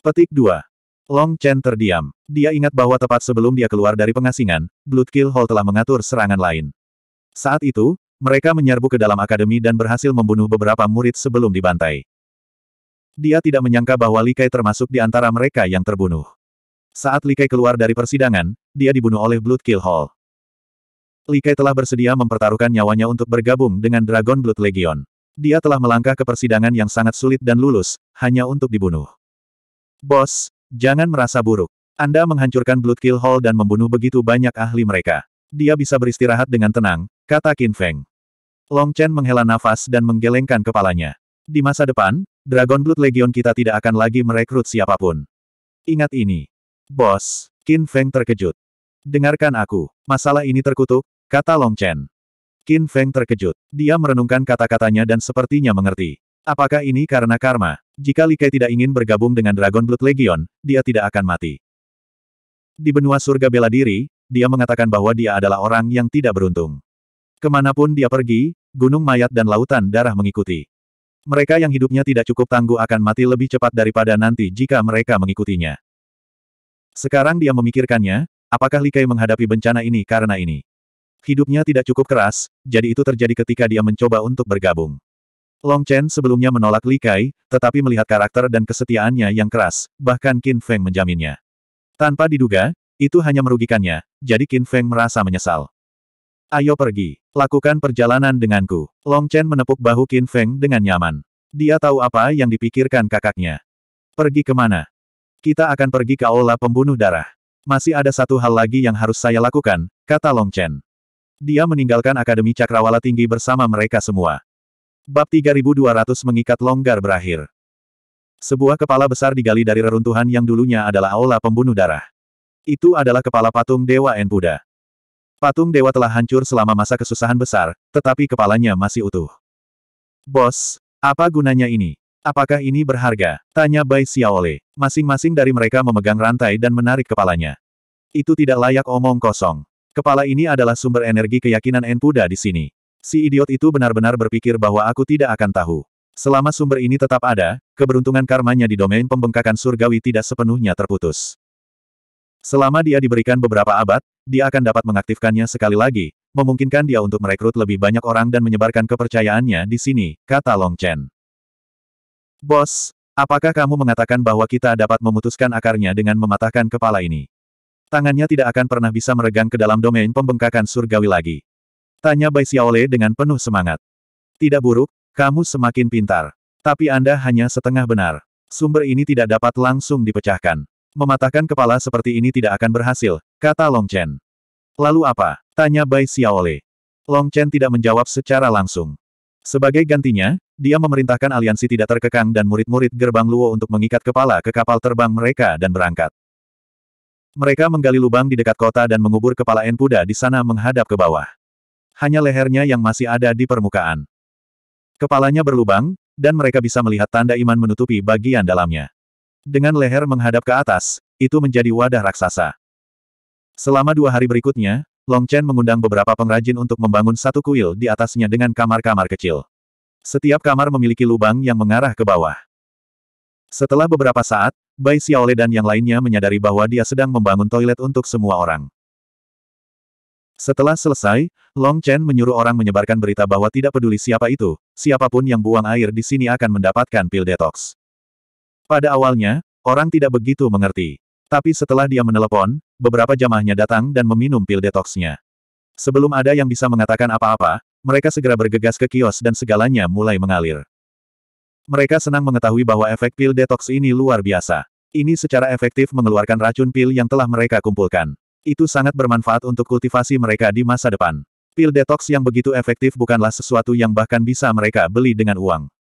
Petik 2. Long Chen terdiam. Dia ingat bahwa tepat sebelum dia keluar dari pengasingan, Blood Kill Hall telah mengatur serangan lain. Saat itu, mereka menyerbu ke dalam akademi dan berhasil membunuh beberapa murid sebelum dibantai. Dia tidak menyangka bahwa Likai termasuk di antara mereka yang terbunuh. Saat Li Kai keluar dari persidangan, dia dibunuh oleh Blood Kill Hall. Li Kai telah bersedia mempertaruhkan nyawanya untuk bergabung dengan Dragon Blood Legion. Dia telah melangkah ke persidangan yang sangat sulit dan lulus, hanya untuk dibunuh. Bos, jangan merasa buruk. Anda menghancurkan Blood Kill Hall dan membunuh begitu banyak ahli mereka. Dia bisa beristirahat dengan tenang, kata Qin Feng. Long Chen menghela nafas dan menggelengkan kepalanya. Di masa depan, Dragon Blood Legion kita tidak akan lagi merekrut siapapun. Ingat ini, Bos, Qin Feng terkejut. Dengarkan aku, masalah ini terkutuk, kata Long Chen. Qin Feng terkejut. Dia merenungkan kata-katanya dan sepertinya mengerti. Apakah ini karena karma? Jika Li Kei tidak ingin bergabung dengan Dragon Blood Legion, dia tidak akan mati. Di benua surga bela diri, dia mengatakan bahwa dia adalah orang yang tidak beruntung. Kemanapun dia pergi, gunung mayat dan lautan darah mengikuti. Mereka yang hidupnya tidak cukup tangguh akan mati lebih cepat daripada nanti jika mereka mengikutinya. Sekarang dia memikirkannya, apakah Li Kai menghadapi bencana ini karena ini? Hidupnya tidak cukup keras, jadi itu terjadi ketika dia mencoba untuk bergabung. Long Chen sebelumnya menolak Li Kai, tetapi melihat karakter dan kesetiaannya yang keras, bahkan Qin Feng menjaminnya. Tanpa diduga, itu hanya merugikannya, jadi Qin Feng merasa menyesal. Ayo pergi, lakukan perjalanan denganku. Long Chen menepuk bahu Qin Feng dengan nyaman. Dia tahu apa yang dipikirkan kakaknya. Pergi kemana? Kita akan pergi ke aula pembunuh darah. Masih ada satu hal lagi yang harus saya lakukan, kata Long Chen. Dia meninggalkan Akademi Cakrawala Tinggi bersama mereka semua. Bab 3200 mengikat longgar berakhir. Sebuah kepala besar digali dari reruntuhan yang dulunya adalah aula pembunuh darah. Itu adalah kepala patung Dewa En Patung Dewa telah hancur selama masa kesusahan besar, tetapi kepalanya masih utuh. Bos, apa gunanya ini? Apakah ini berharga? Tanya Bai Xiaole. Masing-masing dari mereka memegang rantai dan menarik kepalanya. Itu tidak layak omong kosong. Kepala ini adalah sumber energi keyakinan Enpuda di sini. Si idiot itu benar-benar berpikir bahwa aku tidak akan tahu. Selama sumber ini tetap ada, keberuntungan karmanya di domain pembengkakan surgawi tidak sepenuhnya terputus. Selama dia diberikan beberapa abad, dia akan dapat mengaktifkannya sekali lagi, memungkinkan dia untuk merekrut lebih banyak orang dan menyebarkan kepercayaannya di sini, kata Long Chen. Bos, apakah kamu mengatakan bahwa kita dapat memutuskan akarnya dengan mematahkan kepala ini? Tangannya tidak akan pernah bisa meregang ke dalam domain pembengkakan surgawi lagi. Tanya Bai Xiaole dengan penuh semangat. Tidak buruk, kamu semakin pintar. Tapi Anda hanya setengah benar. Sumber ini tidak dapat langsung dipecahkan. Mematahkan kepala seperti ini tidak akan berhasil, kata Long Chen. Lalu apa? Tanya Bai Xiaole. Long Chen tidak menjawab secara langsung. Sebagai gantinya, dia memerintahkan aliansi tidak terkekang dan murid-murid gerbang Luo untuk mengikat kepala ke kapal terbang mereka dan berangkat. Mereka menggali lubang di dekat kota dan mengubur kepala Enpuda di sana menghadap ke bawah. Hanya lehernya yang masih ada di permukaan. Kepalanya berlubang, dan mereka bisa melihat tanda iman menutupi bagian dalamnya. Dengan leher menghadap ke atas, itu menjadi wadah raksasa. Selama dua hari berikutnya, Long Chen mengundang beberapa pengrajin untuk membangun satu kuil di atasnya dengan kamar-kamar kecil. Setiap kamar memiliki lubang yang mengarah ke bawah. Setelah beberapa saat, Bai Xiaole dan yang lainnya menyadari bahwa dia sedang membangun toilet untuk semua orang. Setelah selesai, Long Chen menyuruh orang menyebarkan berita bahwa tidak peduli siapa itu, siapapun yang buang air di sini akan mendapatkan pil detox. Pada awalnya, orang tidak begitu mengerti. Tapi setelah dia menelepon, beberapa jamaahnya datang dan meminum pil detoxnya. Sebelum ada yang bisa mengatakan apa-apa, mereka segera bergegas ke kios dan segalanya mulai mengalir. Mereka senang mengetahui bahwa efek pil detox ini luar biasa. Ini secara efektif mengeluarkan racun pil yang telah mereka kumpulkan. Itu sangat bermanfaat untuk kultivasi mereka di masa depan. Pil detox yang begitu efektif bukanlah sesuatu yang bahkan bisa mereka beli dengan uang.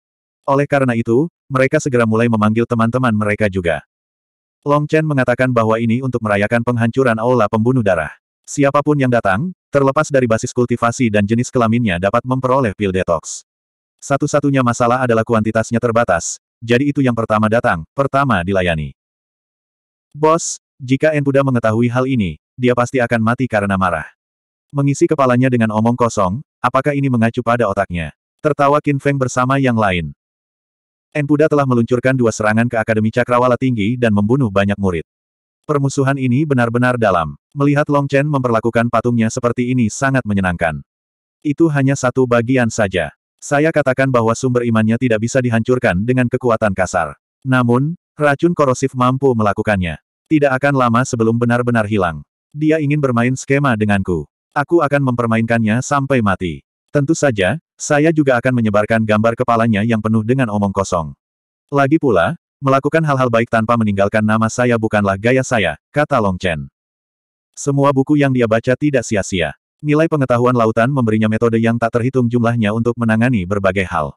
Oleh karena itu, mereka segera mulai memanggil teman-teman mereka juga. Long Chen mengatakan bahwa ini untuk merayakan penghancuran Aula Pembunuh Darah. Siapapun yang datang, terlepas dari basis kultivasi dan jenis kelaminnya dapat memperoleh pil detox. Satu-satunya masalah adalah kuantitasnya terbatas, jadi itu yang pertama datang, pertama dilayani. Bos, jika Enpuda mengetahui hal ini, dia pasti akan mati karena marah. Mengisi kepalanya dengan omong kosong, apakah ini mengacu pada otaknya? Tertawa Qin Feng bersama yang lain. Enpuda telah meluncurkan dua serangan ke Akademi Cakrawala Tinggi dan membunuh banyak murid. Permusuhan ini benar-benar dalam. Melihat Long Chen memperlakukan patungnya seperti ini sangat menyenangkan. Itu hanya satu bagian saja. Saya katakan bahwa sumber imannya tidak bisa dihancurkan dengan kekuatan kasar. Namun, racun korosif mampu melakukannya. Tidak akan lama sebelum benar-benar hilang. Dia ingin bermain skema denganku. Aku akan mempermainkannya sampai mati. Tentu saja, saya juga akan menyebarkan gambar kepalanya yang penuh dengan omong kosong. Lagi pula, Melakukan hal-hal baik tanpa meninggalkan nama saya bukanlah gaya saya, kata Long Chen. Semua buku yang dia baca tidak sia-sia. Nilai pengetahuan lautan memberinya metode yang tak terhitung jumlahnya untuk menangani berbagai hal.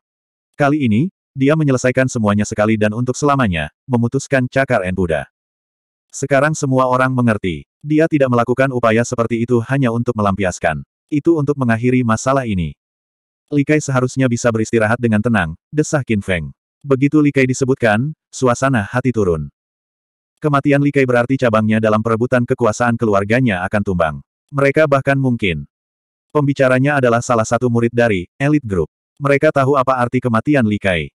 Kali ini, dia menyelesaikan semuanya sekali dan untuk selamanya, memutuskan cakar n Buddha. Sekarang semua orang mengerti. Dia tidak melakukan upaya seperti itu hanya untuk melampiaskan. Itu untuk mengakhiri masalah ini. Likai seharusnya bisa beristirahat dengan tenang, desah Qin Feng. Begitu Likai disebutkan, suasana hati turun. Kematian Likai berarti cabangnya dalam perebutan kekuasaan keluarganya akan tumbang. Mereka bahkan mungkin. Pembicaranya adalah salah satu murid dari elit grup. Mereka tahu apa arti kematian Likai.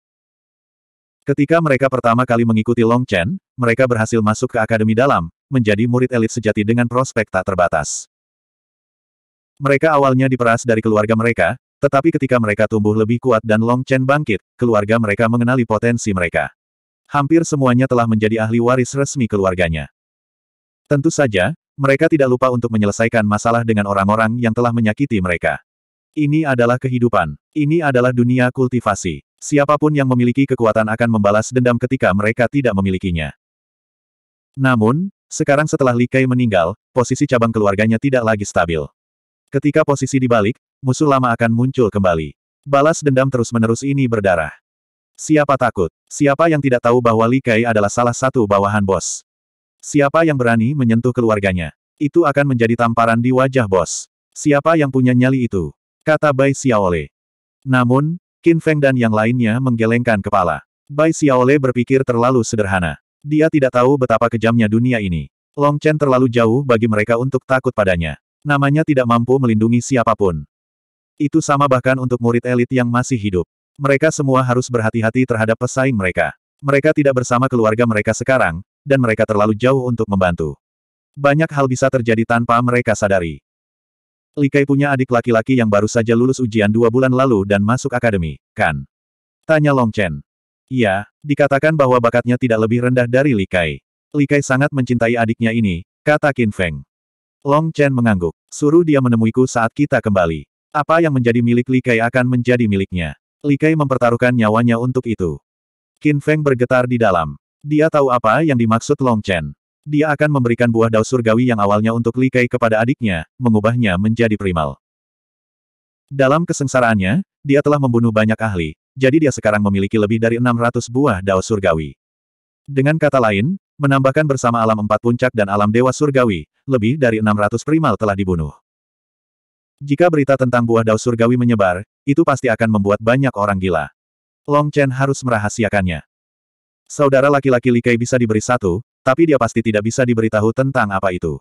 Ketika mereka pertama kali mengikuti Long Chen, mereka berhasil masuk ke Akademi Dalam, menjadi murid elit sejati dengan prospek tak terbatas. Mereka awalnya diperas dari keluarga mereka, tetapi ketika mereka tumbuh lebih kuat dan Long Chen bangkit, keluarga mereka mengenali potensi mereka. Hampir semuanya telah menjadi ahli waris resmi keluarganya. Tentu saja, mereka tidak lupa untuk menyelesaikan masalah dengan orang-orang yang telah menyakiti mereka. Ini adalah kehidupan. Ini adalah dunia kultivasi. Siapapun yang memiliki kekuatan akan membalas dendam ketika mereka tidak memilikinya. Namun, sekarang setelah Li Kai meninggal, posisi cabang keluarganya tidak lagi stabil. Ketika posisi dibalik, musuh lama akan muncul kembali. Balas dendam terus-menerus ini berdarah. Siapa takut? Siapa yang tidak tahu bahwa Li Kai adalah salah satu bawahan bos? Siapa yang berani menyentuh keluarganya? Itu akan menjadi tamparan di wajah bos. Siapa yang punya nyali itu? Kata Bai Xiaole. Namun, Qin Feng dan yang lainnya menggelengkan kepala. Bai Xiaole berpikir terlalu sederhana. Dia tidak tahu betapa kejamnya dunia ini. Long Chen terlalu jauh bagi mereka untuk takut padanya. Namanya tidak mampu melindungi siapapun. Itu sama bahkan untuk murid elit yang masih hidup. Mereka semua harus berhati-hati terhadap pesaing mereka. Mereka tidak bersama keluarga mereka sekarang, dan mereka terlalu jauh untuk membantu. Banyak hal bisa terjadi tanpa mereka sadari. Likai punya adik laki-laki yang baru saja lulus ujian dua bulan lalu dan masuk akademi, kan? Tanya Long Chen. Iya, dikatakan bahwa bakatnya tidak lebih rendah dari Likai. Likai sangat mencintai adiknya ini, kata Qin Feng. Long Chen mengangguk. Suruh dia menemuiku saat kita kembali. Apa yang menjadi milik Li Kai akan menjadi miliknya. Li Kai mempertaruhkan nyawanya untuk itu. Qin Feng bergetar di dalam. Dia tahu apa yang dimaksud Long Chen. Dia akan memberikan buah daun surgawi yang awalnya untuk Li Kai kepada adiknya, mengubahnya menjadi primal. Dalam kesengsaraannya, dia telah membunuh banyak ahli, jadi dia sekarang memiliki lebih dari 600 buah dao surgawi. Dengan kata lain, menambahkan bersama alam empat puncak dan alam dewa surgawi, lebih dari 600 primal telah dibunuh. Jika berita tentang buah dao surgawi menyebar, itu pasti akan membuat banyak orang gila. Long Chen harus merahasiakannya. Saudara laki-laki Li Kei bisa diberi satu, tapi dia pasti tidak bisa diberitahu tentang apa itu.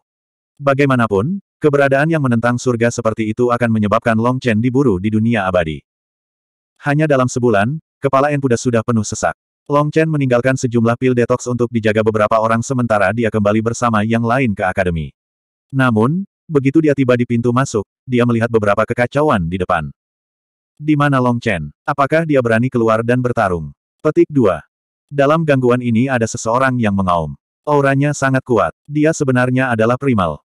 Bagaimanapun, keberadaan yang menentang surga seperti itu akan menyebabkan Long Chen diburu di dunia abadi. Hanya dalam sebulan, kepala Enpuda sudah penuh sesak. Long Chen meninggalkan sejumlah pil detox untuk dijaga beberapa orang sementara dia kembali bersama yang lain ke akademi. Namun, begitu dia tiba di pintu masuk, dia melihat beberapa kekacauan di depan. Di mana Long Chen? Apakah dia berani keluar dan bertarung? Petik 2. Dalam gangguan ini ada seseorang yang mengaum. Auranya sangat kuat. Dia sebenarnya adalah primal.